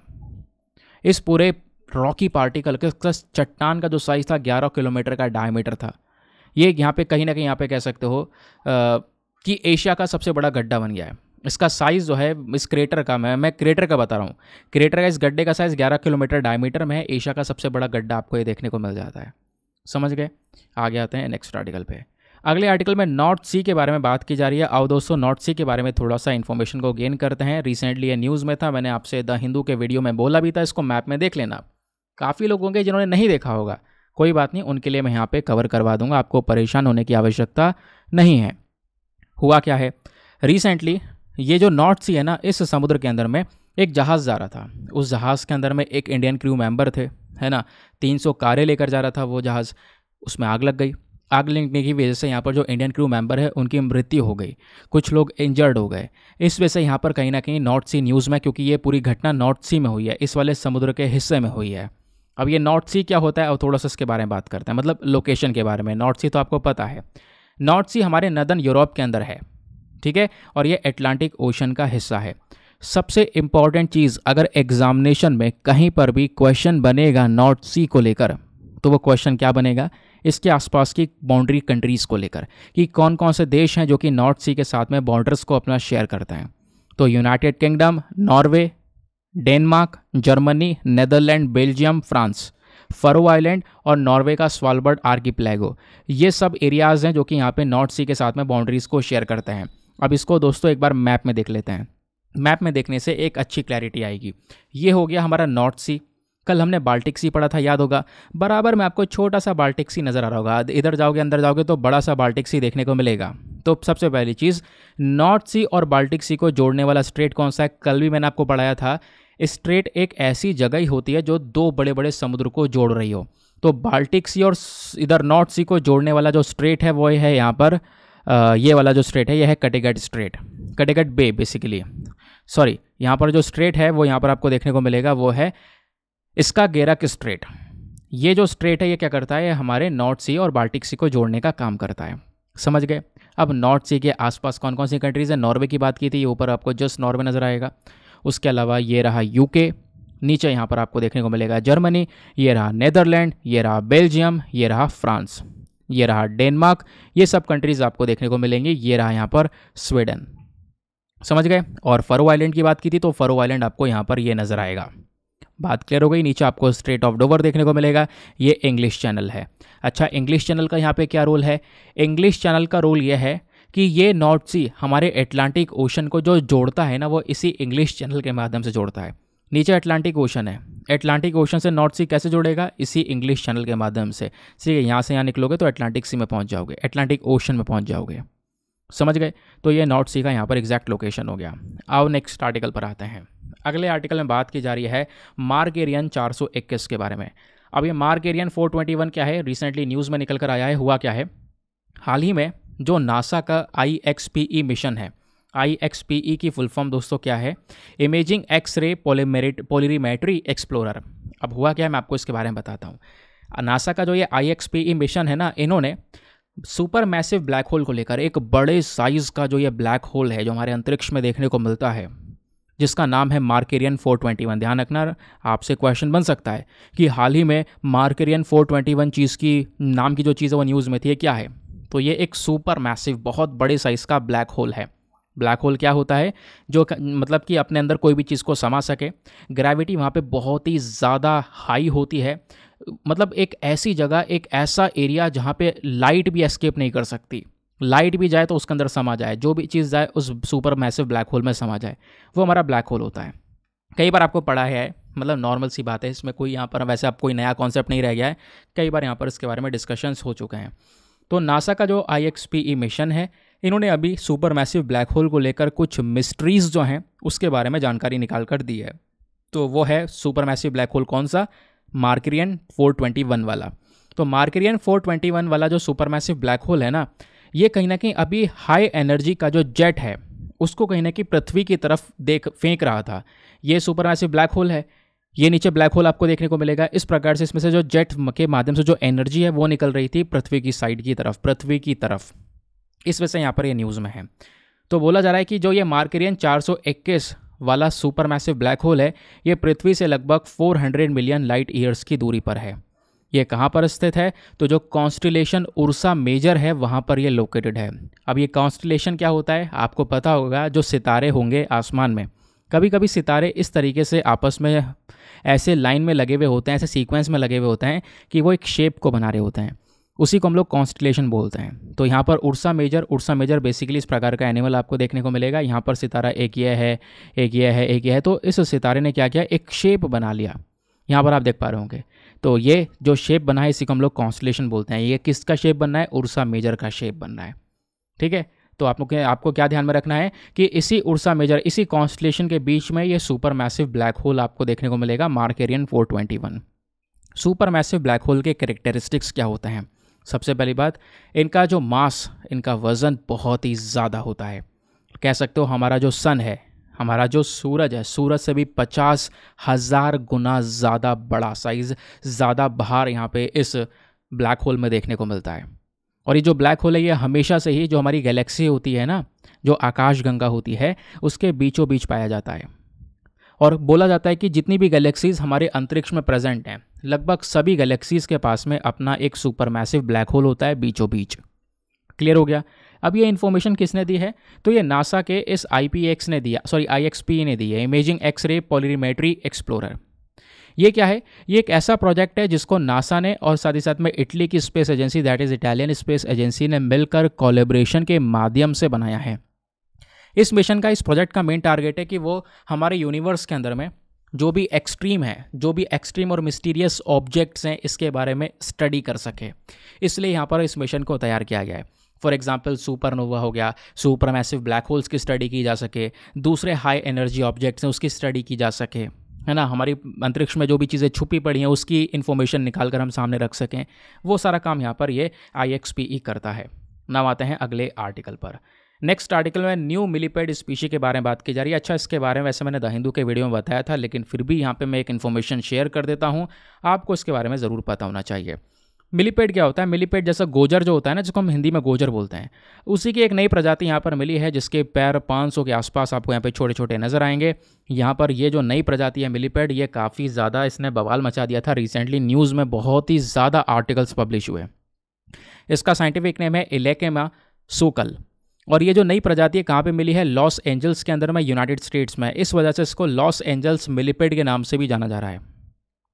इस पूरे रॉकी पार्टिकल के चट्टान का जो साइज़ था 11 किलोमीटर का डायमीटर था ये यहाँ पे कहीं ना कहीं यहाँ पे कह सकते हो कि एशिया का सबसे बड़ा गड्ढा बन गया है इसका साइज़ जो है इस क्रेटर का मैं मैं क्रेटर का बता रहा हूँ क्रेटर का इस गड्ढे का साइज़ 11 किलोमीटर डायमीटर में है एशिया का सबसे बड़ा गड्ढा आपको ये देखने को मिल जाता है समझ गए आगे आते हैं नेक्स्ट आर्टिकल पे अगले आर्टिकल में नॉर्थ सी के बारे में बात की जा रही है आओ दोस्तों नॉर्थ सी के बारे में थोड़ा सा इन्फॉर्मेशन को गेन करते हैं रिसेंटली ये न्यूज़ में था मैंने आपसे द हिंदू के वीडियो में बोला भी था इसको मैप में देख लेना काफ़ी लोग होंगे जिन्होंने नहीं देखा होगा कोई बात नहीं उनके लिए मैं यहाँ पे कवर करवा दूंगा आपको परेशान होने की आवश्यकता नहीं है हुआ क्या है रिसेंटली ये जो नॉर्थ सी है ना इस समुद्र के अंदर में एक जहाज़ जा रहा था उस जहाज़ के अंदर में एक इंडियन क्रू मेंबर थे है ना 300 कारें लेकर जा रहा था वो जहाज़ उसमें आग लग गई आग लगने की वजह से यहाँ पर जो इंडियन क्रू मेंबर है उनकी मृत्यु हो गई कुछ लोग इंजर्ड हो गए इस वजह से यहाँ पर कहीं ना कहीं नॉर्थ सी न्यूज़ में क्योंकि ये पूरी घटना नॉर्थ सी में हुई है इस वाले समुद्र के हिस्से में हुई है अब ये नॉर्थ सी क्या होता है और थोड़ा सा इसके बारे में बात करते हैं मतलब लोकेशन के बारे में नॉर्थ सी तो आपको पता है नॉर्थ सी हमारे नदन यूरोप के अंदर है ठीक है और ये एटलांटिक ओशन का हिस्सा है सबसे इंपॉर्टेंट चीज़ अगर एग्जामिनेशन में कहीं पर भी क्वेश्चन बनेगा नॉर्थ सी को लेकर तो वो क्वेश्चन क्या बनेगा इसके आसपास की बाउंड्री कंट्रीज़ को लेकर कि कौन कौन से देश हैं जो कि नॉर्थ सी के साथ में बॉर्डर्स को अपना शेयर करते हैं तो United Kingdom Norway Denmark Germany Netherland Belgium France Faroe island और नॉर्वे का स्वालबर्ड प्लेगो ये सब एरियाज़ हैं जो कि यहाँ पे नॉर्थ सी के साथ में बाउंड्रीज़ को शेयर करते हैं अब इसको दोस्तों एक बार मैप में देख लेते हैं मैप में देखने से एक अच्छी क्लैरिटी आएगी ये हो गया हमारा नॉर्थ सी कल हमने बाल्टिक सी पढ़ा था याद होगा बराबर में आपको छोटा सा बाल्टिक सी नज़र आ रहा होगा इधर जाओगे अंदर जाओगे तो बड़ा सा बाल्टिक सी देखने को मिलेगा तो सबसे पहली चीज़ नॉर्थ सी और बाल्टिक सी को जोड़ने वाला स्ट्रेट कौन सा है कल भी मैंने आपको पढ़ाया था स्ट्रेट एक ऐसी जगह ही होती है जो दो बड़े बड़े समुद्र को जोड़ रही हो तो बाल्टिक सी और इधर नॉर्थ सी को जोड़ने वाला जो स्ट्रेट है वो है यहाँ पर ये वाला जो स्ट्रेट है यह है Kattegat strait Kattegat bay basically sorry यहाँ पर जो स्ट्रेट है वो यहाँ पर आपको देखने को मिलेगा वो है इसका गेरक स्ट्रेट ये जो स्ट्रेट है ये क्या करता है हमारे नॉर्थ सी और बाल्टिक सी को जोड़ने का काम करता है समझ गए अब नॉर्थ सी के आसपास कौन कौन सी कंट्रीज़ है नॉर्वे की बात की थी ऊपर आपको जस्ट नॉर्वे नज़र आएगा उसके अलावा ये रहा यूके नीचे यहाँ पर आपको देखने को मिलेगा जर्मनी ये रहा नेदरलैंड ये रहा बेल्जियम ये रहा फ्रांस ये रहा डेनमार्क ये सब कंट्रीज़ आपको देखने को मिलेंगी ये रहा यहाँ पर स्वीडन समझ गए और फरो आइलैंड की बात की थी तो फरो आइलैंड आपको यहाँ पर ये नज़र आएगा बात क्लियर हो गई नीचे आपको स्ट्रेट ऑफ डोवर देखने को मिलेगा ये इंग्लिश चैनल है अच्छा इंग्लिश चैनल का यहाँ पे क्या रोल है इंग्लिश चैनल का रोल ये है कि ये नॉर्थ सी हमारे एटलांटिक ओशन को जो जोड़ता है ना वो इसी इंग्लिश चैनल के माध्यम से जोड़ता है नीचे अटलांटिक ओशन है अटलांटिक ओशन से नॉर्थ सी कैसे जोड़ेगा इसी इंग्लिश चैनल के माध्यम से ठीक है यहाँ से यहाँ निकलोगे तो अटलांटिक सी में पहुँच जाओगे अटलांटिक ओशन में पहुँच जाओगे समझ गए तो ये नॉर्थ सी का यहाँ पर एग्जैक्ट लोकेशन हो गया आओ नेक्स्ट आर्टिकल पर आते हैं अगले आर्टिकल में बात की जा रही है मार्क एरियन 421 के बारे में अब ये मार्क एरियन 421 क्या है रिसेंटली न्यूज़ में निकल कर आया है हुआ क्या है हाल ही में जो नासा का I X P E mission है आई एक्स पी ई की फुल फॉर्म दोस्तों क्या है इमेजिंग एक्स रे पोलीमेरिट पोलिरीमेट्री एक्सप्लोरर अब हुआ क्या है मैं आपको इसके बारे में बताता हूँ नासा का जो ये I X P E mission है ना इन्होंने सुपर मैसिव ब्लैक होल को लेकर एक बड़े साइज़ का जो ये ब्लैक होल है जो हमारे अंतरिक्ष में देखने को मिलता है जिसका नाम है मार्केरियन 421 ध्यान रखना आपसे क्वेश्चन बन सकता है कि हाल ही में मार्केरियन 421 चीज़ की नाम की जो चीज़ है वो न्यूज़ में थी क्या है तो ये एक सुपर मैसिव बहुत बड़े साइज़ का ब्लैक होल है ब्लैक होल क्या होता है जो मतलब कि अपने अंदर कोई भी चीज़ को समा सके ग्रेविटी वहाँ पे बहुत ही ज़्यादा हाई होती है मतलब एक ऐसी जगह एक ऐसा एरिया जहाँ पे लाइट भी एस्केप नहीं कर सकती लाइट भी जाए तो उसके अंदर समा जाए जो भी चीज़ जाए उस सुपर मैसिव ब्लैक होल में समा जाए वो हमारा ब्लैक होल होता है कई बार आपको पढ़ा है मतलब नॉर्मल सी बात है इसमें कोई यहाँ पर वैसे आप कोई नया कॉन्सेप्ट नहीं रह गया है कई बार यहाँ पर इसके बारे में डिस्कशंस हो चुके हैं तो नासा का जो आई e मिशन है इन्होंने अभी सुपर मैसिव ब्लैक होल को लेकर कुछ मिस्ट्रीज़ जो हैं उसके बारे में जानकारी निकाल कर दी है तो वो है सुपर मैसिव ब्लैक होल कौन सा मार्करियन 421 वाला तो मार्करियन 421 वाला जो सुपर मैसिव ब्लैक होल है ना ये कहीं ना कहीं अभी हाई एनर्जी का जो जेट है उसको कहीं ना कहीं पृथ्वी की तरफ देख फेंक रहा था ये सुपर मैसिव ब्लैक होल है ये नीचे ब्लैक होल आपको देखने को मिलेगा इस प्रकार से इसमें से जो जेट के माध्यम से जो एनर्जी है वो निकल रही थी पृथ्वी की साइड की तरफ पृथ्वी की तरफ इस वजह से यहाँ पर ये न्यूज़ में है तो बोला जा रहा है कि जो ये मार्केरियन चार वाला सुपर मैसिव ब्लैक होल है ये पृथ्वी से लगभग 400 मिलियन लाइट ईयर्स की दूरी पर है ये कहाँ पर स्थित है तो जो कॉन्स्टिलेशन उर्सा मेजर है वहाँ पर ये लोकेटेड है अब ये कॉन्स्टिलेशन क्या होता है आपको पता होगा जो सितारे होंगे आसमान में कभी कभी सितारे इस तरीके से आपस में ऐसे लाइन में लगे हुए होते हैं ऐसे सीक्वेंस में लगे हुए होते हैं कि वो एक शेप को बना रहे होते हैं उसी को हम लोग कॉन्स्टलेशन बोलते हैं तो यहाँ पर Ursa Major Ursa Major basically इस प्रकार का एनिमल आपको देखने को मिलेगा यहाँ पर सितारा एक यह है एक यह है एक यह है तो इस सितारे ने क्या किया एक शेप बना लिया यहाँ पर आप देख पा रहे होंगे तो ये जो शेप बना है इसी को हम लोग कॉन्स्टलेशन बोलते हैं ये किसका शेप बनना है उर्सा मेजर का शेप बनना है ठीक है तो आपको आपको क्या ध्यान में रखना है कि इसी उर्सा मेजर इसी कॉन्स्टलेशन के बीच में ये सुपर मैसिव ब्लैक होल आपको देखने को मिलेगा Markarian 421 super massive black hole के करेक्टरिस्टिक्स क्या होते हैं सबसे पहली बात इनका जो मास इनका वज़न बहुत ही ज़्यादा होता है कह सकते हो हमारा जो सन है हमारा जो सूरज है सूरज से भी पचास हज़ार गुना ज़्यादा बड़ा साइज़ ज़्यादा बाहर यहाँ पे इस ब्लैक होल में देखने को मिलता है और ये जो ब्लैक होल है ये हमेशा से ही जो हमारी गैलेक्सी होती है ना जो आकाश गंगा होती है उसके बीचों बीच पाया जाता है और बोला जाता है कि जितनी भी गैलेक्सीज़ हमारे अंतरिक्ष में प्रेजेंट हैं लगभग सभी गैलेक्सीज़ के पास में अपना एक सुपर मैसिव ब्लैक होल होता है बीचों बीच क्लियर हो गया अब ये इन्फॉर्मेशन किसने दी है तो ये नासा के इस आई ने दिया सॉरी आई e ने दी है इमेजिंग एक्स रे पॉलीमेट्री एक्सप्लोरर ये क्या है ये एक ऐसा प्रोजेक्ट है जिसको नासा ने और साथ ही साथ में इटली की space agency that is Italian space agency ने मिलकर कोलेब्रेशन के माध्यम से बनाया है इस मिशन का इस प्रोजेक्ट का मेन टारगेट है कि वो हमारे यूनिवर्स के अंदर में जो भी एक्सट्रीम है जो भी एक्सट्रीम और मिस्टीरियस ऑब्जेक्ट्स हैं इसके बारे में स्टडी कर सके इसलिए यहाँ पर इस मिशन को तैयार किया गया है फॉर एग्जाम्पल सुपरनोवा हो गया सुपर मैसिव ब्लैक होल्स की स्टडी की जा सके दूसरे हाई एनर्जी ऑब्जेक्ट्स हैं उसकी स्टडी की जा सके है ना हमारी अंतरिक्ष में जो भी चीज़ें छुपी पड़ी हैं उसकी इन्फॉर्मेशन निकाल कर हम सामने रख सकें वो सारा काम यहाँ पर ये आई e करता है नाम आते हैं अगले आर्टिकल पर नेक्स्ट आर्टिकल में न्यू मिलीपेड स्पीशी के बारे में बात की जा रही है अच्छा इसके बारे में वैसे मैंने द हिंदू के वीडियो में बताया था लेकिन फिर भी यहाँ पे मैं एक इन्फॉर्मेशन शेयर कर देता हूँ आपको इसके बारे में ज़रूर पता होना चाहिए मिलीपेड क्या होता है मिलीपेड जैसा गोजर जो होता है ना जिसको हम हिंदी में गोजर बोलते हैं उसी की एक नई प्रजाति यहाँ पर मिली है जिसके पैर 500 के आसपास आपको यहाँ पे छोटे छोटे नज़र आएंगे यहाँ पर ये जो नई प्रजाति है मिलीपेड ये काफ़ी ज़्यादा इसने बवाल मचा दिया था रिसेंटली न्यूज़ में बहुत ही ज़्यादा आर्टिकल्स पब्लिश हुए इसका साइंटिफिक नेम है इलेकेमा सोकल और ये जो नई प्रजाति कहाँ पे मिली है लॉस एंजल्स के अंदर में यूनाइटेड स्टेट्स में इस वजह से इसको लॉस एंजल्स मिलीपेड के नाम से भी जाना जा रहा है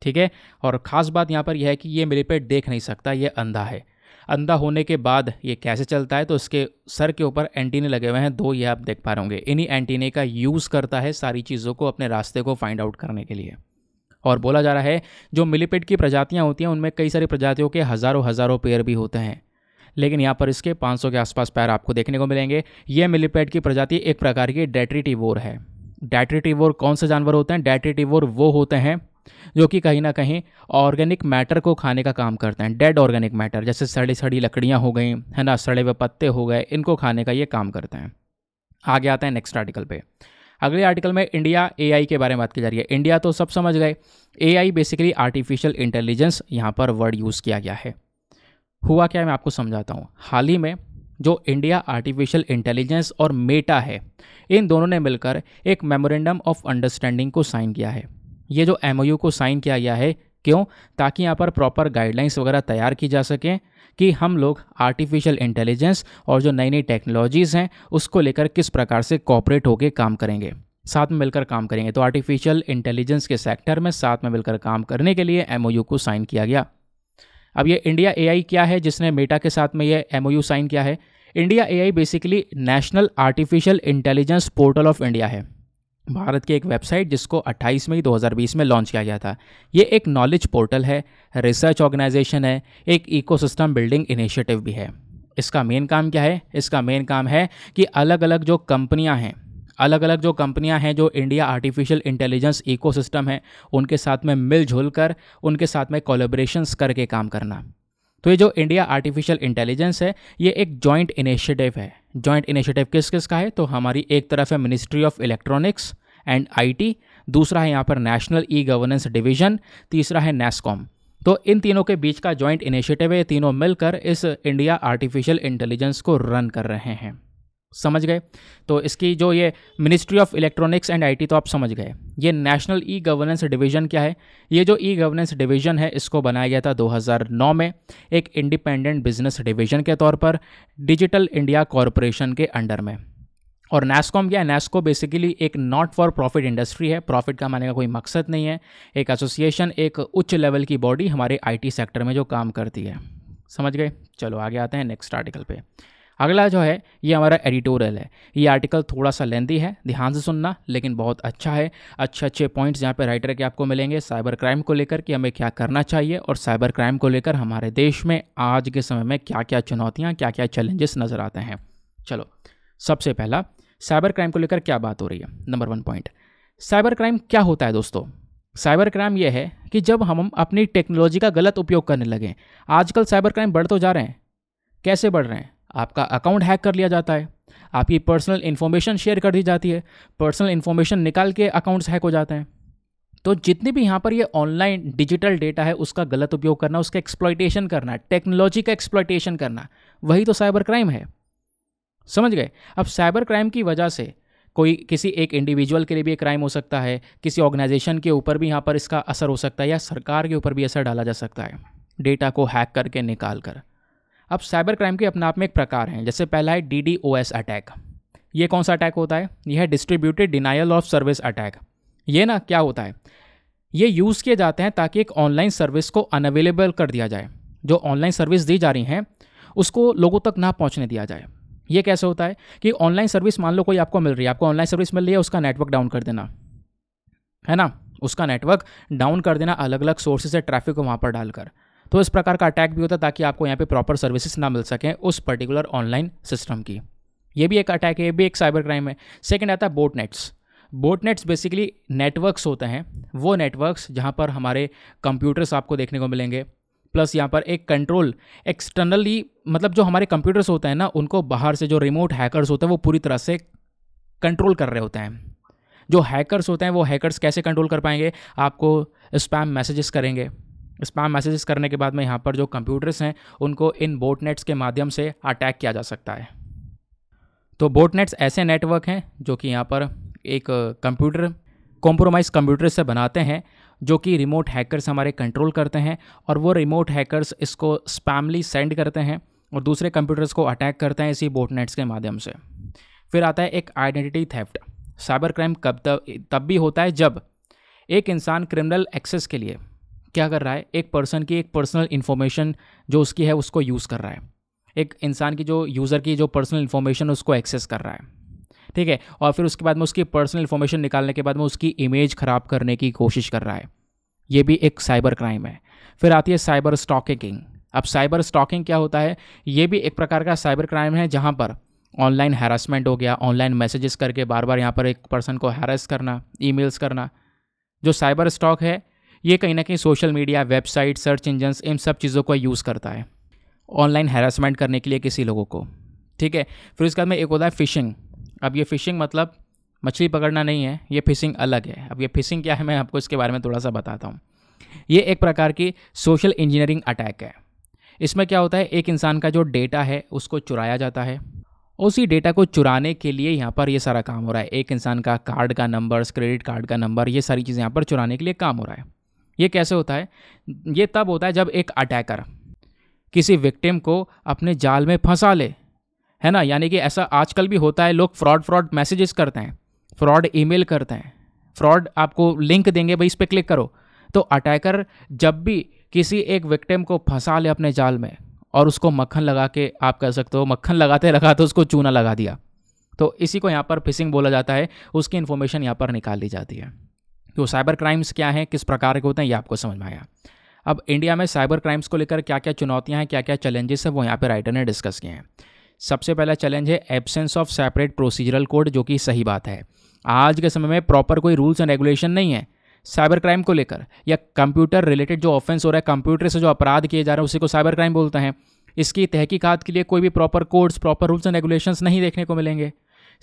ठीक है और ख़ास बात यहाँ पर यह है कि ये मेरे पेट देख नहीं सकता ये अंधा है अंधा होने के बाद ये कैसे चलता है तो इसके सर के ऊपर एंटीने लगे हुए हैं दो ये आप देख पा रहे होंगे इन्हीं एंटीने का यूज़ करता है सारी चीज़ों को अपने रास्ते को फाइंड आउट करने के लिए और बोला जा रहा है जो मिलीपेड की प्रजातियाँ होती हैं उनमें कई सारी प्रजातियों के हज़ारों हज़ारों पेड़ भी होते हैं लेकिन यहाँ पर इसके 500 के आसपास पैर आपको देखने को मिलेंगे यह मिलीपेड की प्रजाति एक प्रकार की डेट्रीटिवोर है डेट्रीटिवोर कौन से जानवर होते हैं डेट्रीटिवोर वो होते हैं जो कि कहीं ना कहीं ऑर्गेनिक मैटर को खाने का काम करते हैं डेड ऑर्गेनिक मैटर जैसे सड़ी सड़ी लकड़ियाँ हो गई है ना सड़े हुए पत्ते हो गए इनको खाने का ये काम करते हैं आगे आते हैं नेक्स्ट आर्टिकल पे अगले आर्टिकल में इंडिया ए के बारे में बात की जा रही है इंडिया तो सब समझ गए ए बेसिकली आर्टिफिशियल इंटेलिजेंस यहाँ पर वर्ड यूज़ किया गया है हुआ क्या है मैं आपको समझाता हूँ हाल ही में जो इंडिया आर्टिफिशियल इंटेलिजेंस और मेटा है इन दोनों ने मिलकर एक मेमोरेंडम ऑफ अंडरस्टैंडिंग को साइन किया है ये जो एम को साइन किया गया है क्यों ताकि यहाँ पर प्रॉपर गाइडलाइंस वगैरह तैयार की जा सकें कि हम लोग आर्टिफिशियल इंटेलिजेंस और जो नई नई टेक्नोलॉजीज़ हैं उसको लेकर किस प्रकार से कॉपरेट होकर काम करेंगे साथ में मिलकर काम करेंगे तो आर्टिफिशियल इंटेलिजेंस के सेक्टर में साथ में मिलकर काम करने के लिए एम को साइन किया गया अब ये इंडिया ए क्या है जिसने मेटा के साथ में ये एम साइन किया है India A basically national artificial intelligence portal of India है भारत की एक वेबसाइट जिसको 28 मई 2020 में लॉन्च किया गया था ये एक नॉलेज पोर्टल है रिसर्च ऑर्गेनाइजेशन है एक इकोसिस्टम बिल्डिंग इनिशिएटिव भी है इसका मेन काम क्या है इसका मेन काम है कि अलग अलग जो कंपनियां हैं अलग अलग जो कंपनियां हैं जो इंडिया आर्टिफिशियल इंटेलिजेंस इकोसिस्टम है उनके साथ में मिलजुल कर उनके साथ में कोलेब्रेशंस करके काम करना तो ये जो इंडिया आर्टिफिशियल इंटेलिजेंस है ये एक जॉइंट इनिशिएटिव है जॉइंट इनिशिएटिव किस किस का है तो हमारी एक तरफ है ministry of electronics and IT दूसरा है यहाँ पर नेशनल ई गवर्नेंस डिवीजन तीसरा है नेस्कॉम तो इन तीनों के बीच का जॉइंट इनिशिएटिव है तीनों मिलकर इस इंडिया आर्टिफिशियल इंटेलिजेंस को रन कर रहे हैं समझ गए तो इसकी जो ये ministry of electronics and IT तो आप समझ गए ये नेशनल ई गवर्नेंस डिवीजन क्या है ये जो ई गवर्नेंस डिवीजन है इसको बनाया गया था 2009 में एक इंडिपेंडेंट बिजनेस डिवीजन के तौर पर डिजिटल इंडिया कॉरपोरेशन के अंडर में और नेस्कॉम क्या है नेस्को बेसिकली एक नॉट फॉर प्रॉफिट इंडस्ट्री है प्रॉफिट का कमाने का कोई मकसद नहीं है एक एसोसिएशन एक उच्च लेवल की बॉडी हमारे आईटी सेक्टर में जो काम करती है समझ गए चलो आगे आते हैं नेक्स्ट आर्टिकल पे अगला जो है ये हमारा एडिटोरियल है ये आर्टिकल थोड़ा सा लेंदी है ध्यान से सुनना लेकिन बहुत अच्छा है अच्छे अच्छे पॉइंट्स यहाँ पे राइटर के आपको मिलेंगे साइबर क्राइम को लेकर कि हमें क्या करना चाहिए और साइबर क्राइम को लेकर हमारे देश में आज के समय में क्या क्या चुनौतियाँ क्या क्या चैलेंजेस नज़र आते हैं चलो सबसे पहला साइबर क्राइम को लेकर क्या बात हो रही है number one point cyber crime क्या होता है दोस्तों साइबर क्राइम यह है कि जब हम अपनी टेक्नोलॉजी का गलत उपयोग करने लगें आजकल साइबर क्राइम बढ़ तो जा रहे हैं कैसे बढ़ रहे हैं आपका अकाउंट हैक कर लिया जाता है आपकी पर्सनल इन्फॉर्मेशन शेयर कर दी जाती है पर्सनल इन्फॉर्मेशन निकाल के अकाउंट्स हैक हो जाते हैं तो जितने भी यहाँ पर ये ऑनलाइन डिजिटल डेटा है उसका गलत उपयोग करना उसका एक्सप्लॉयटेशन करना टेक्नोलॉजी का एक्सप्लॉयटेशन करना वही तो साइबर क्राइम है समझ गए अब साइबर क्राइम की वजह से कोई किसी एक इंडिविजुअल के लिए भी एक क्राइम हो सकता है किसी ऑर्गेनाइजेशन के ऊपर भी यहाँ पर इसका असर हो सकता है या सरकार के ऊपर भी असर डाला जा सकता है डेटा को हैक करके निकाल कर अब साइबर क्राइम के अपने आप में एक प्रकार हैं जैसे पहला है डी अटैक ये कौन सा अटैक होता है यह है distributed denial of service attack ये ना क्या होता है ये यूज़ किए जाते हैं ताकि एक ऑनलाइन सर्विस को अनअवेलेबल कर दिया जाए जो ऑनलाइन सर्विस दी जा रही हैं उसको लोगों तक ना पहुँचने दिया जाए ये कैसे होता है कि ऑनलाइन सर्विस मान लो कोई आपको मिल रही है आपको ऑनलाइन सर्विस मिल रही है उसका नेटवर्क डाउन कर देना है ना उसका नेटवर्क डाउन कर देना अलग अलग सोर्सेज से ट्रैफिक को वहाँ पर डालकर तो इस प्रकार का अटैक भी होता है ताकि आपको यहाँ पे प्रॉपर सर्विसेज ना मिल सकें उस पर्टिकुलर ऑनलाइन सिस्टम की ये भी एक अटैक है ये भी एक साइबर क्राइम है सेकेंड आता है botnets botnets basically networks होते हैं वो नेटवर्क्स जहाँ पर हमारे कंप्यूटर्स आपको देखने को मिलेंगे प्लस यहाँ पर एक कंट्रोल एक्सटर्नली मतलब जो हमारे कंप्यूटर्स होते हैं ना उनको बाहर से जो रिमोट हैकर्स होते हैं वो पूरी तरह से कंट्रोल कर रहे होते हैं जो हैकर्स होते हैं वो हैकर्स कैसे कंट्रोल कर पाएंगे आपको स्पैम मैसेजेस करेंगे स्पैम मैसेजेस करने के बाद में यहाँ पर जो कंप्यूटर्स हैं उनको इन बोटनेट्स के माध्यम से अटैक किया जा सकता है तो बोटनेट्स ऐसे नेटवर्क हैं जो कि यहाँ पर एक कंप्यूटर कॉम्प्रोमाइज़ कंप्यूटर से बनाते हैं जो कि रिमोट हैकर्स हमारे कंट्रोल करते हैं और वो रिमोट हैकर्स इसको स्पैमली सेंड करते हैं और दूसरे कंप्यूटर्स को अटैक करते हैं इसी बोटनेट्स के माध्यम से फिर आता है एक आइडेंटिटी थेफ्ट साइबर क्राइम कब तब तब भी होता है जब एक इंसान क्रिमिनल एक्सेस के लिए क्या कर रहा है एक पर्सन की एक पर्सनल इन्फॉर्मेशन जो उसकी है उसको यूज़ कर रहा है एक इंसान की जो यूज़र की जो पर्सनल इन्फॉर्मेशन उसको एक्सेस कर रहा है ठीक है और फिर उसके बाद में उसकी पर्सनल इन्फॉर्मेशन निकालने के बाद में उसकी इमेज ख़राब करने की कोशिश कर रहा है ये भी एक साइबर क्राइम है फिर आती है साइबर स्टॉकिंग अब साइबर स्टॉकिंग क्या होता है ये भी एक प्रकार का साइबर क्राइम है जहाँ पर ऑनलाइन हैरासमेंट हो गया ऑनलाइन मैसेजेस करके बार बार यहाँ पर एक पर्सन को हैरेस करना ई करना जो साइबर स्टॉक है ये कहीं ना कहीं social media website search engines इन सब चीज़ों का यूज़ करता है ऑनलाइन हैरासमेंट करने के लिए किसी लोगों को ठीक है फिर उसके बाद में एक होता है फ़िशिंग अब ये फ़िशिंग मतलब मछली पकड़ना नहीं है ये फिशिंग अलग है अब ये फिशिंग क्या है मैं आपको इसके बारे में थोड़ा सा बताता हूँ ये एक प्रकार की सोशल इंजीनियरिंग अटैक है इसमें क्या होता है एक इंसान का जो डेटा है उसको चुराया जाता है उसी डेटा को चुराने के लिए यहाँ पर ये सारा काम हो रहा है एक इंसान का कार्ड का नंबर क्रेडिट कार्ड का नंबर ये सारी चीज़ें यहाँ पर चुराने के लिए काम हो रहा है ये कैसे होता है ये तब होता है जब एक अटैकर किसी विक्टिम को अपने जाल में फंसा ले है ना यानी कि ऐसा आजकल भी होता है लोग फ्रॉड फ्रॉड मैसेजेस करते हैं फ्रॉड ईमेल करते हैं फ्रॉड आपको लिंक देंगे भाई इस पर क्लिक करो तो अटैकर जब भी किसी एक विक्टिम को फंसा ले अपने जाल में और उसको मक्खन लगा के आप कह सकते हो मक्खन लगाते [laughs] लगाते उसको चूना लगा दिया तो इसी को यहाँ पर फिशिंग बोला जाता है उसकी इन्फॉर्मेशन यहाँ पर निकाल ली जाती है तो साइबर क्राइम्स क्या हैं किस प्रकार के होते हैं ये आपको समझ में आया अब इंडिया में साइबर क्राइम्स को लेकर क्या क्या चुनौतियाँ हैं क्या क्या चैलेंजेस हैं वो यहाँ पर राइटर ने डिस्कस किए हैं सबसे पहला चैलेंज है absence of separate procedural code जो कि सही बात है आज के समय में प्रॉपर कोई रूल्स एंड रेगुलेशन नहीं है साइबर क्राइम को लेकर या कंप्यूटर रिलेटेड जो ऑफेंस हो रहा है कंप्यूटर से जो अपराध किए जा रहे हैं उसी को साइबर क्राइम बोलते हैं इसकी तहकीकात के लिए कोई भी proper codes proper rules and regulations नहीं देखने को मिलेंगे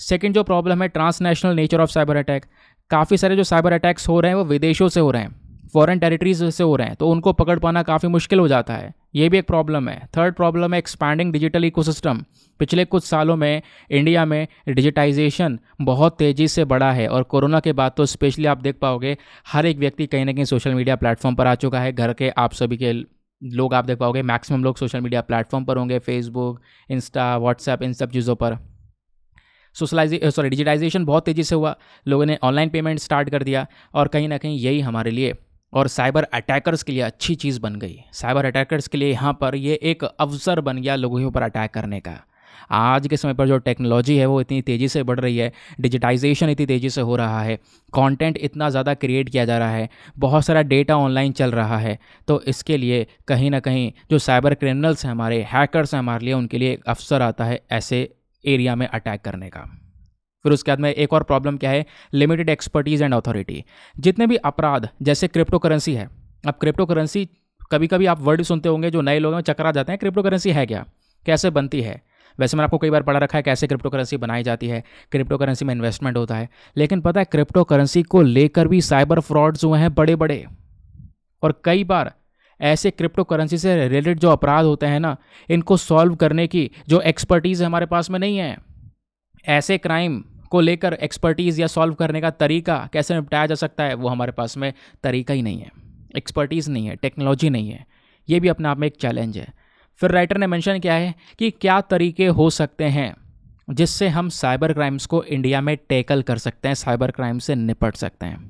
सेकेंड जो प्रॉब्लम है transnational nature of cyber attack काफ़ी सारे जो साइबर अटैक्स हो रहे हैं वो विदेशों से हो रहे हैं फॉरेन टेरिटरीज से हो रहे हैं तो उनको पकड़ पाना काफ़ी मुश्किल हो जाता है ये भी एक प्रॉब्लम है थर्ड प्रॉब्लम है एक्सपैंडिंग डिजिटल इकोसिस्टम पिछले कुछ सालों में इंडिया में डिजिटाइजेशन बहुत तेज़ी से बढ़ा है और कोरोना के बाद तो स्पेशली आप देख पाओगे हर एक व्यक्ति कहीं ना कहीं सोशल मीडिया प्लेटफॉर्म पर आ चुका है घर के आप सभी के लोग आप देख पाओगे मैक्सिमम लोग सोशल मीडिया प्लेटफॉर्म पर होंगे फेसबुक इंस्टा व्हाट्सएप इन सब चीज़ों पर सोशलाइजे सॉरी डिजिटाइजेशन बहुत तेज़ी से हुआ लोगों ने ऑनलाइन पेमेंट स्टार्ट कर दिया और कहीं ना कहीं यही हमारे लिए और साइबर अटैकर्स के लिए अच्छी चीज़ बन गई साइबर अटैकर्स के लिए यहाँ पर ये एक अवसर बन गया लोगों के ऊपर अटैक करने का आज के समय पर जो टेक्नोलॉजी है वो इतनी तेज़ी से बढ़ रही है डिजिटाइजेशन इतनी तेज़ी से हो रहा है कंटेंट इतना ज़्यादा क्रिएट किया जा रहा है बहुत सारा डेटा ऑनलाइन चल रहा है तो इसके लिए कहीं ना कहीं जो साइबर क्रिमिनल्स हैं हमारे हैकर्स हैं हमारे लिए उनके लिए एक अवसर आता है ऐसे एरिया में अटैक करने का फिर उसके बाद में एक और प्रॉब्लम क्या है लिमिटेड एक्सपर्टीज़ एंड अथॉरिटी जितने भी अपराध जैसे क्रिप्टो करेंसी है अब क्रिप्टो करेंसी कभी कभी आप वर्ड सुनते होंगे जो नए लोग हैं चकरा जाते हैं क्रिप्टो करेंसी है क्या कैसे बनती है वैसे मैंने आपको कई बार पढ़ा रखा है कैसे क्रिप्टो करेंसी बनाई जाती है क्रिप्टो करेंसी में इन्वेस्टमेंट होता है लेकिन पता है क्रिप्टो करेंसी को लेकर भी साइबर फ्रॉड्स हुए हैं बड़े बड़े और कई बार ऐसे क्रिप्टो करेंसी से रिलेटेड जो अपराध होते हैं ना इनको सॉल्व करने की जो एक्सपर्टीज़ हमारे पास में नहीं है ऐसे क्राइम को लेकर एक्सपर्टीज़ या सॉल्व करने का तरीका कैसे निपटाया जा सकता है वो हमारे पास में तरीका ही नहीं है एक्सपर्टीज़ नहीं है टेक्नोलॉजी नहीं है ये भी अपने आप में एक चैलेंज है फिर राइटर ने मेंशन किया है कि क्या तरीके हो सकते हैं जिससे हम साइबर क्राइम्स को इंडिया में टैकल कर सकते हैं साइबर क्राइम से निपट सकते हैं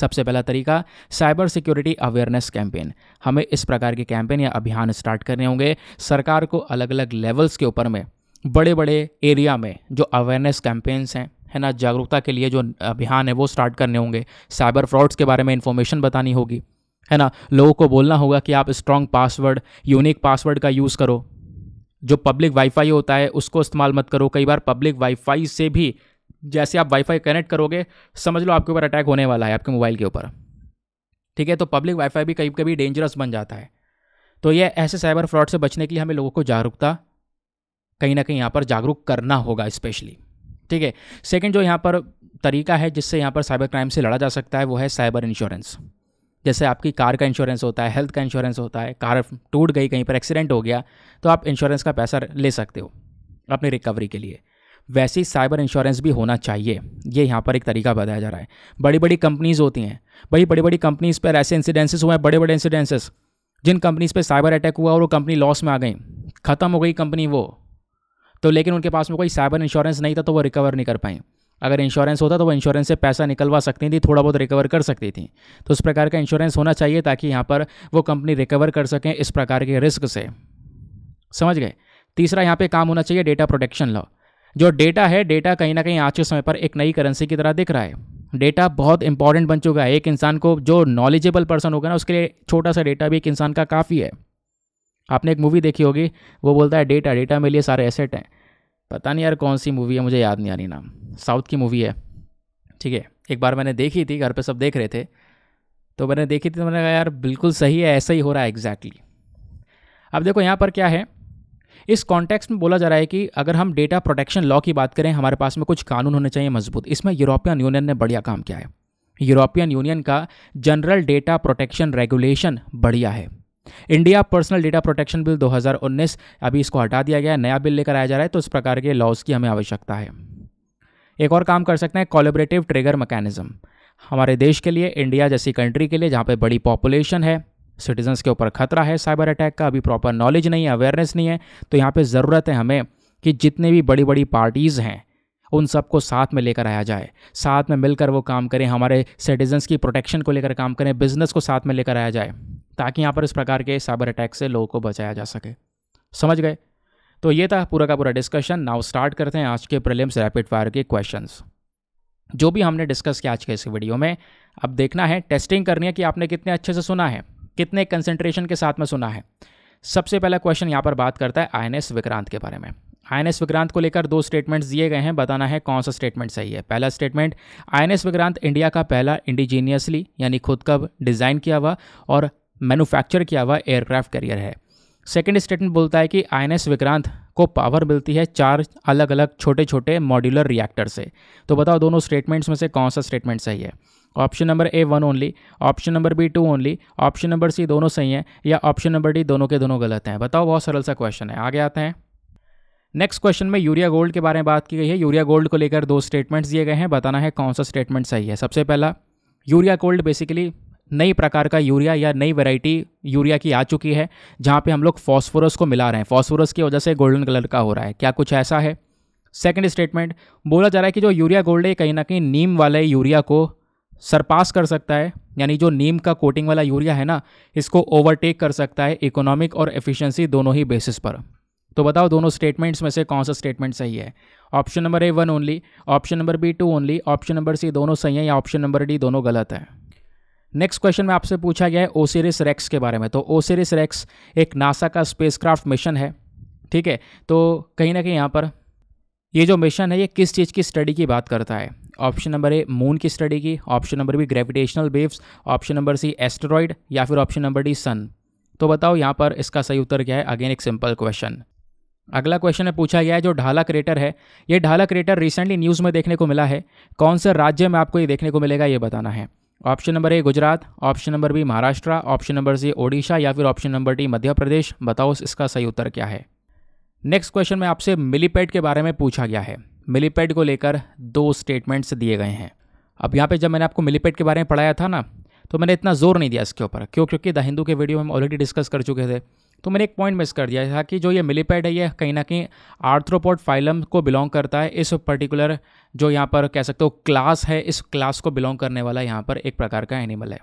सबसे पहला तरीका साइबर सिक्योरिटी अवेयरनेस कैंपेन हमें इस प्रकार के कैंपेन या अभियान स्टार्ट करने होंगे सरकार को अलग अलग लेवल्स के ऊपर में बड़े बड़े एरिया में जो अवेयरनेस कैंपेन्स हैं है ना जागरूकता के लिए जो अभियान है वो स्टार्ट करने होंगे साइबर फ्रॉड्स के बारे में इन्फॉर्मेशन बतानी होगी है ना लोगों को बोलना होगा कि आप स्ट्रॉन्ग पासवर्ड यूनिक पासवर्ड का यूज़ करो जो पब्लिक वाईफाई होता है उसको इस्तेमाल मत करो कई बार पब्लिक वाईफाई से भी जैसे आप वाईफाई कनेक्ट करोगे समझ लो आपके ऊपर अटैक होने वाला है आपके मोबाइल के ऊपर ठीक है तो पब्लिक वाईफाई भी कभी कभी डेंजरस बन जाता है तो ये ऐसे साइबर फ्रॉड से बचने के लिए हमें लोगों को जागरूकता कहीं ना कहीं यहाँ पर जागरूक करना होगा स्पेशली ठीक है सेकेंड जो यहाँ पर तरीका है जिससे यहाँ पर साइबर क्राइम से लड़ा जा सकता है वो है साइबर इंश्योरेंस जैसे आपकी कार का इंश्योरेंस होता है हेल्थ का इंश्योरेंस होता है कार टूट गई कहीं पर एक्सीडेंट हो गया तो आप इंश्योरेंस का पैसा ले सकते हो अपनी रिकवरी के लिए वैसे ही साइबर इंश्योरेंस भी होना चाहिए ये यहाँ पर एक तरीका बताया जा रहा है बड़ी बड़ी कंपनीज़ होती हैं भाई बड़ी बड़ी कंपनीज़ पर ऐसे इंसिडेंसेस हुए हैं बड़े बड़े इंसिडेंसेस जिन कंपनीज़ पर साइबर अटैक हुआ और वो कंपनी लॉस में आ गई ख़त्म हो गई कंपनी वो तो लेकिन उनके पास में कोई साइबर इंश्योरेंस नहीं था तो वो रिकवर नहीं कर पाएँ अगर इंश्योरेंस होता तो वो इंश्योरेंस से पैसा निकलवा सकती थी थोड़ा बहुत रिकवर कर सकती थी तो उस प्रकार का इंश्योरेंस होना चाहिए ताकि यहाँ पर वो कंपनी रिकवर कर सकें इस प्रकार के रिस्क से समझ गए तीसरा यहाँ पे काम होना चाहिए डेटा प्रोटेक्शन लॉ जो डेटा है डेटा कहीं ना कहीं आज के समय पर एक नई करेंसी की तरह दिख रहा है डेटा बहुत इंपॉर्टेंट बन चुका है एक इंसान को जो नॉलेजेबल पर्सन होगा ना उसके लिए छोटा सा डेटा भी एक इंसान का काफ़ी है आपने एक मूवी देखी होगी वो बोलता है डेटा डेटा मेरे लिए सारे एसेट हैं पता नहीं यार कौन सी मूवी है मुझे याद नहीं आ रही नाम साउथ की मूवी है ठीक है एक बार मैंने देखी थी घर पे सब देख रहे थे तो मैंने देखी थी तो मैंने कहा यार बिल्कुल सही है ऐसा ही हो रहा है एग्जैक्टली अब देखो यहाँ पर क्या है इस कॉन्टेक्स्ट में बोला जा रहा है कि अगर हम डेटा प्रोटेक्शन लॉ की बात करें हमारे पास में कुछ कानून होने चाहिए मजबूत इसमें यूरोपियन यूनियन ने बढ़िया काम किया है यूरोपियन यूनियन का जनरल डेटा प्रोटेक्शन रेगुलेशन बढ़िया है India personal data protection bill 2019 अभी इसको हटा दिया गया है नया बिल लेकर आया जा रहा है तो इस प्रकार के लॉज की हमें आवश्यकता है एक और काम कर सकते हैं कोलेबरेटिव ट्रिगर मैकेनिज्म हमारे देश के लिए इंडिया जैसी कंट्री के लिए जहाँ पर बड़ी पॉपुलेशन है सिटीजन्स के ऊपर खतरा है साइबर अटैक का अभी प्रॉपर नॉलेज नहीं है अवेयरनेस नहीं है तो यहाँ पर ज़रूरत है हमें कि जितने भी बड़ी बड़ी पार्टीज़ हैं उन सबको साथ में लेकर आया जाए साथ में मिलकर वो काम करें हमारे सिटीजन्स की प्रोटेक्शन को लेकर काम करें बिजनेस को साथ में लेकर आया जाए ताकि यहाँ पर इस प्रकार के साइबर अटैक से लोगों को बचाया जा सके समझ गए तो ये था पूरा का पूरा डिस्कशन नाउ स्टार्ट करते हैं आज के प्रिलिम्स रैपिड फायर के क्वेश्चंस जो भी हमने डिस्कस किया आज के इस वीडियो में अब देखना है टेस्टिंग करनी है कि आपने कितने अच्छे से सुना है कितने कंसंट्रेशन के साथ में सुना है सबसे पहला क्वेश्चन यहाँ पर बात करता है आई विक्रांत के बारे में आई विक्रांत को लेकर दो स्टेटमेंट्स दिए गए हैं बताना है कौन सा स्टेटमेंट सही है पहला स्टेटमेंट आई विक्रांत इंडिया का पहला इंडिजीनियसली यानी खुद का डिज़ाइन किया हुआ और मैन्युफैक्चर किया हुआ एयरक्राफ्ट कैरियर है सेकेंड स्टेटमेंट बोलता है कि आई विक्रांत को पावर मिलती है चार अलग अलग छोटे छोटे मॉड्यूलर रिएक्टर से तो बताओ दोनों स्टेटमेंट्स में से कौन सा स्टेटमेंट सही है option number A one only option number B two only option number C दोनों सही हैं या ऑप्शन नंबर डी दोनों के दोनों गलत हैं बताओ बहुत सरल सा क्वेश्चन है आगे आते हैं नेक्स्ट क्वेश्चन में यूरिया गोल्ड के बारे में बात की गई है यूरिया गोल्ड को लेकर दो स्टेटमेंट्स दिए गए हैं बताना है कौन सा स्टेटमेंट सही है सबसे पहला यूरिया गोल्ड बेसिकली नई प्रकार का यूरिया या नई वैरायटी यूरिया की आ चुकी है जहाँ पे हम लोग फॉस्फोरस को मिला रहे हैं फॉस्फोरस की वजह से गोल्डन कलर का हो रहा है क्या कुछ ऐसा है सेकंड स्टेटमेंट बोला जा रहा है कि जो यूरिया गोल्ड है कहीं ना कहीं नीम वाले यूरिया को सरपास कर सकता है यानी जो नीम का कोटिंग वाला यूरिया है ना इसको ओवरटेक कर सकता है इकोनॉमिक और एफिशिएंसी दोनों ही बेसिस पर तो बताओ दोनों स्टेटमेंट्स में से कौन सा स्टेटमेंट सही है option number A one only option number B two only option number C दोनों सही है या ऑप्शन नंबर डी दोनों गलत हैं नेक्स्ट क्वेश्चन में आपसे पूछा गया है ओसीरिस रेक्स के बारे में तो ओसेरिस रेक्स एक नासा का स्पेसक्राफ्ट मिशन है ठीक है तो कहीं ना कहीं यहाँ पर ये जो मिशन है ये किस चीज़ की स्टडी की बात करता है ऑप्शन नंबर ए मून की स्टडी की option number B gravitational waves option number C asteroid या फिर ऑप्शन नंबर डी सन तो बताओ यहाँ पर इसका सही उत्तर क्या है अगेन एक सिंपल क्वेश्चन अगला क्वेश्चन में पूछा गया है जो ढाला क्रेटर है ये ढाला क्रेटर रिसेंटली न्यूज़ में देखने को मिला है कौन से राज्य में आपको ये देखने को मिलेगा ये बताना है option number A Gujarat option number B Maharashtra option number C Odisha या फिर option number D Madhya Pradesh बताओ इसका सही उत्तर क्या है नेक्स्ट क्वेश्चन में आपसे मिलीपेड के बारे में पूछा गया है मिलीपेड को लेकर दो स्टेटमेंट्स दिए गए हैं अब यहाँ पे जब मैंने आपको मिलीपेड के बारे में पढ़ाया था ना तो मैंने इतना जोर नहीं दिया इसके ऊपर क्यों क्योंकि द हिंदू के वीडियो में हम ऑलरेडी डिस्कस कर चुके थे तो मैंने एक पॉइंट मिस कर दिया था कि जो ये मिलीपैड है ये कहीं ना कहीं आर्थ्रोपोड फाइलम को बिलोंग करता है इस पर्टिकुलर जो यहाँ पर कह सकते हो क्लास है इस क्लास को बिलोंग करने वाला यहाँ पर एक प्रकार का एनिमल है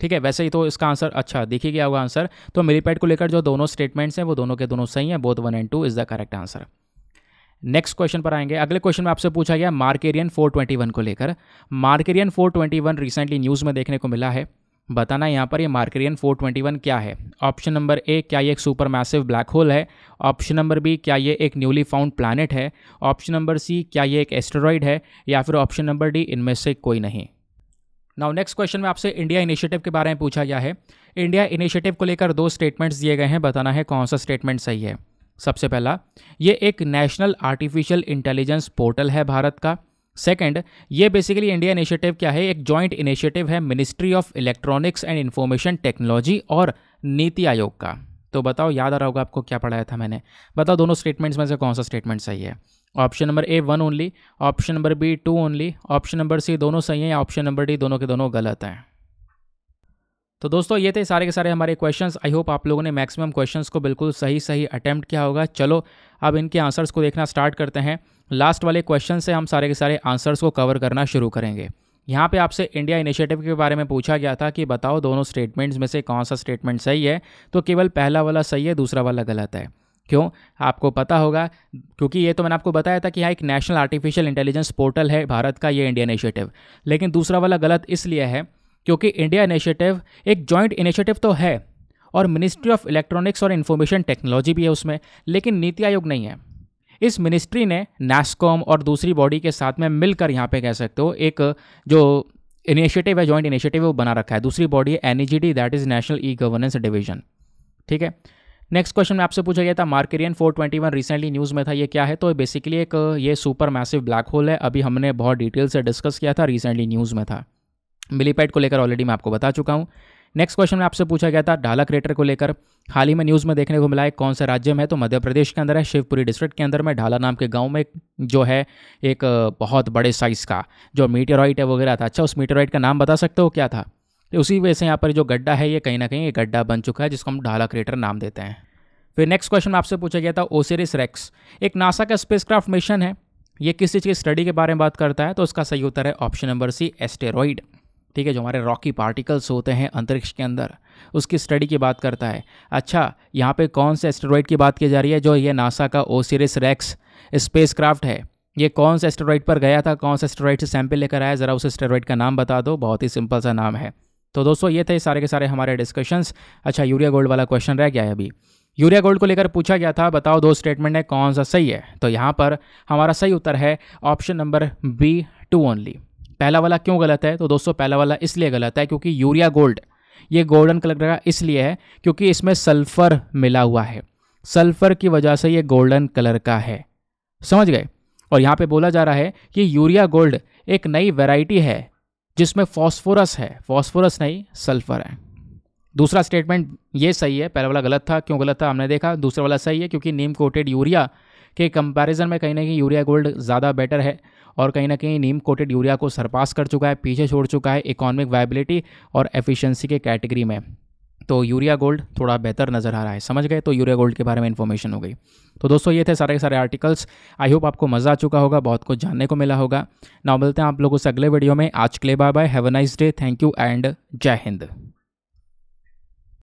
ठीक है वैसे ही तो इसका आंसर अच्छा देखिए गया होगा आंसर तो मिलीपैड को लेकर जो दोनों स्टेटमेंट्स हैं वो दोनों के दोनों सही हैं both one and two is the correct answer next question पर आएंगे अगले क्वेश्चन में आपसे पूछा गया मार्केरियन 421 को लेकर मार्केरियन 421 रिसेंटली न्यूज़ में देखने को मिला है बताना यहाँ पर ये मार्करियन 421 क्या है ऑप्शन नंबर ए क्या ये एक सुपर मैसिव ब्लैक होल है ऑप्शन नंबर बी क्या ये एक न्यूली फाउंड प्लानट है ऑप्शन नंबर सी क्या ये एक एस्टेरॉयड है या फिर ऑप्शन नंबर डी इनमें से कोई नहीं नाउ नेक्स्ट क्वेश्चन में आपसे इंडिया इनिशिएटिव के बारे में पूछा गया है इंडिया इनिशिएटिव को लेकर दो स्टेटमेंट्स दिए गए हैं बताना है कौन सा स्टेटमेंट सही है सबसे पहला ये एक नेशनल आर्टिफिशियल इंटेलिजेंस पोर्टल है भारत का सेकंड ये बेसिकली इंडिया इनिशिएटिव क्या है एक जॉइंट इनिशिएटिव है ministry of electronics and information technology और नीति आयोग का तो बताओ याद आ रहा होगा आपको क्या पढ़ाया था मैंने बताओ दोनों स्टेटमेंट्स में से कौन सा स्टेटमेंट सही है option number A one only option number B two only option number C दोनों सही हैं ऑप्शन नंबर डी दोनों के दोनों गलत हैं तो दोस्तों ये थे सारे के सारे हमारे क्वेश्चंस आई होप आप लोगों ने मैक्सिमम क्वेश्चंस को बिल्कुल सही सही अटैम्प्ट किया होगा चलो अब इनके आंसर्स को देखना स्टार्ट करते हैं लास्ट वाले क्वेश्चन से हम सारे के सारे आंसर्स को कवर करना शुरू करेंगे यहाँ पे आपसे इंडिया इनिशिएटिव के बारे में पूछा गया था कि बताओ दोनों स्टेटमेंट्स में से कौन सा स्टेटमेंट सही है तो केवल पहला वाला सही है दूसरा वाला गलत है क्यों आपको पता होगा क्योंकि ये तो मैंने आपको बताया था कि यहाँ एक नेशनल आर्टिफिशियल इंटेलिजेंस पोर्टल है भारत का ये इंडिया इनिशिएटिव लेकिन दूसरा वाला गलत इसलिए है क्योंकि इंडिया इनिशिएटिव एक जॉइंट इनिशिएटिव तो है और मिनिस्ट्री ऑफ इलेक्ट्रॉनिक्स और इन्फॉर्मेशन टेक्नोलॉजी भी है उसमें लेकिन नीति आयोग नहीं है इस मिनिस्ट्री ने नेस्कॉम और दूसरी बॉडी के साथ में मिलकर यहाँ पे कह सकते हो एक जो इनिशिएटिव है जॉइंट इनिशिएटिव वो बना रखा है दूसरी बॉडी है NeGD that is national e governance division ठीक है नेक्स्ट क्वेश्चन में आपसे पूछा गया था मार्केरियन 421 रिसेंटली न्यूज़ में था ये क्या है तो बेसिकली एक ये सुपर मैसिव ब्लैक होल है अभी हमने बहुत डिटेल से डिस्कस किया था रिसेंटली न्यूज़ में था मिलीपैड को लेकर ऑलरेडी मैं आपको बता चुका हूँ नेक्स्ट क्वेश्चन में आपसे पूछा गया था ढाला क्रेटर को लेकर हाल ही में न्यूज़ में देखने को मिला है कौन से राज्य में है तो मध्य प्रदेश के अंदर है शिवपुरी डिस्ट्रिक्ट के अंदर में ढाला नाम के गांव में जो है एक बहुत बड़े साइज़ का जो मीटेराइट है वगैरह था अच्छा उस मीटेराइट का नाम बता सकते हो क्या था तो उसी वजह से यहाँ पर जो गड्ढा है ये कहीं ना कहीं एक गड्ढा बन चुका है जिसको हम ढाला क्रेटर नाम देते हैं फिर नेक्स्ट क्वेश्चन में आपसे पूछा गया था ओसेरिस रेक्स एक नासा का स्पेसक्राफ्ट मिशन है ये किस चीज़ की स्टडी के बारे में बात करता है तो उसका सही उत्तर है ऑप्शन नंबर सी एस्टेरॉइड ठीक है जो हमारे रॉकी पार्टिकल्स होते हैं अंतरिक्ष के अंदर उसकी स्टडी की बात करता है अच्छा यहाँ पे कौन से एस्टेरॉयड की बात की जा रही है जो ये नासा का ओसिरिस रेक्स क्राफ्ट है ये कौन से एस्टेरॉयड पर गया था कौन से एस्टेरॉयड से सैंपल लेकर आया ज़रा उस एस्टेरॉयड का नाम बता दो बहुत ही सिंपल सा नाम है तो दोस्तों ये थे सारे के सारे हमारे डिस्कशंस अच्छा यूरिया गोल्ड वाला क्वेश्चन रह गया है अभी यूरिया गोल्ड को लेकर पूछा गया था बताओ दो स्टेटमेंट है कौन सा सही है तो यहाँ पर हमारा सही उत्तर है option number B two only पहला वाला क्यों गलत है तो दोस्तों पहला वाला इसलिए गलत है क्योंकि यूरिया गोल्ड ये गोल्डन कलर का इसलिए है क्योंकि इसमें सल्फ़र मिला हुआ है सल्फ़र की वजह से ये गोल्डन कलर का है समझ गए और यहाँ पे बोला जा रहा है कि यूरिया गोल्ड एक नई वैरायटी है जिसमें फॉस्फोरस है फॉस्फोरस नहीं सल्फ़र है दूसरा स्टेटमेंट ये सही है पहला वाला गलत था क्यों गलत था हमने देखा दूसरा वाला सही है क्योंकि नीम कोटेड यूरिया के कंपैरिजन में कहीं ना कहीं यूरिया गोल्ड ज़्यादा बेटर है और कहीं ना कहीं नीम कोटेड यूरिया को सरपास कर चुका है पीछे छोड़ चुका है इकोनॉमिक वायबिलिटी और एफिशिएंसी के कैटेगरी में तो यूरिया गोल्ड थोड़ा बेहतर नज़र आ रहा है समझ गए तो यूरिया गोल्ड के बारे में इन्फॉर्मेशन हो गई तो दोस्तों ये थे सारे सारे आर्टिकल्स आई होप आपको मज़ा आ चुका होगा बहुत कुछ जानने को मिला होगा नाउ मिलते हैं आप लोगों से अगले वीडियो में आज के लिए bye bye have a nice day thank you and Jai Hind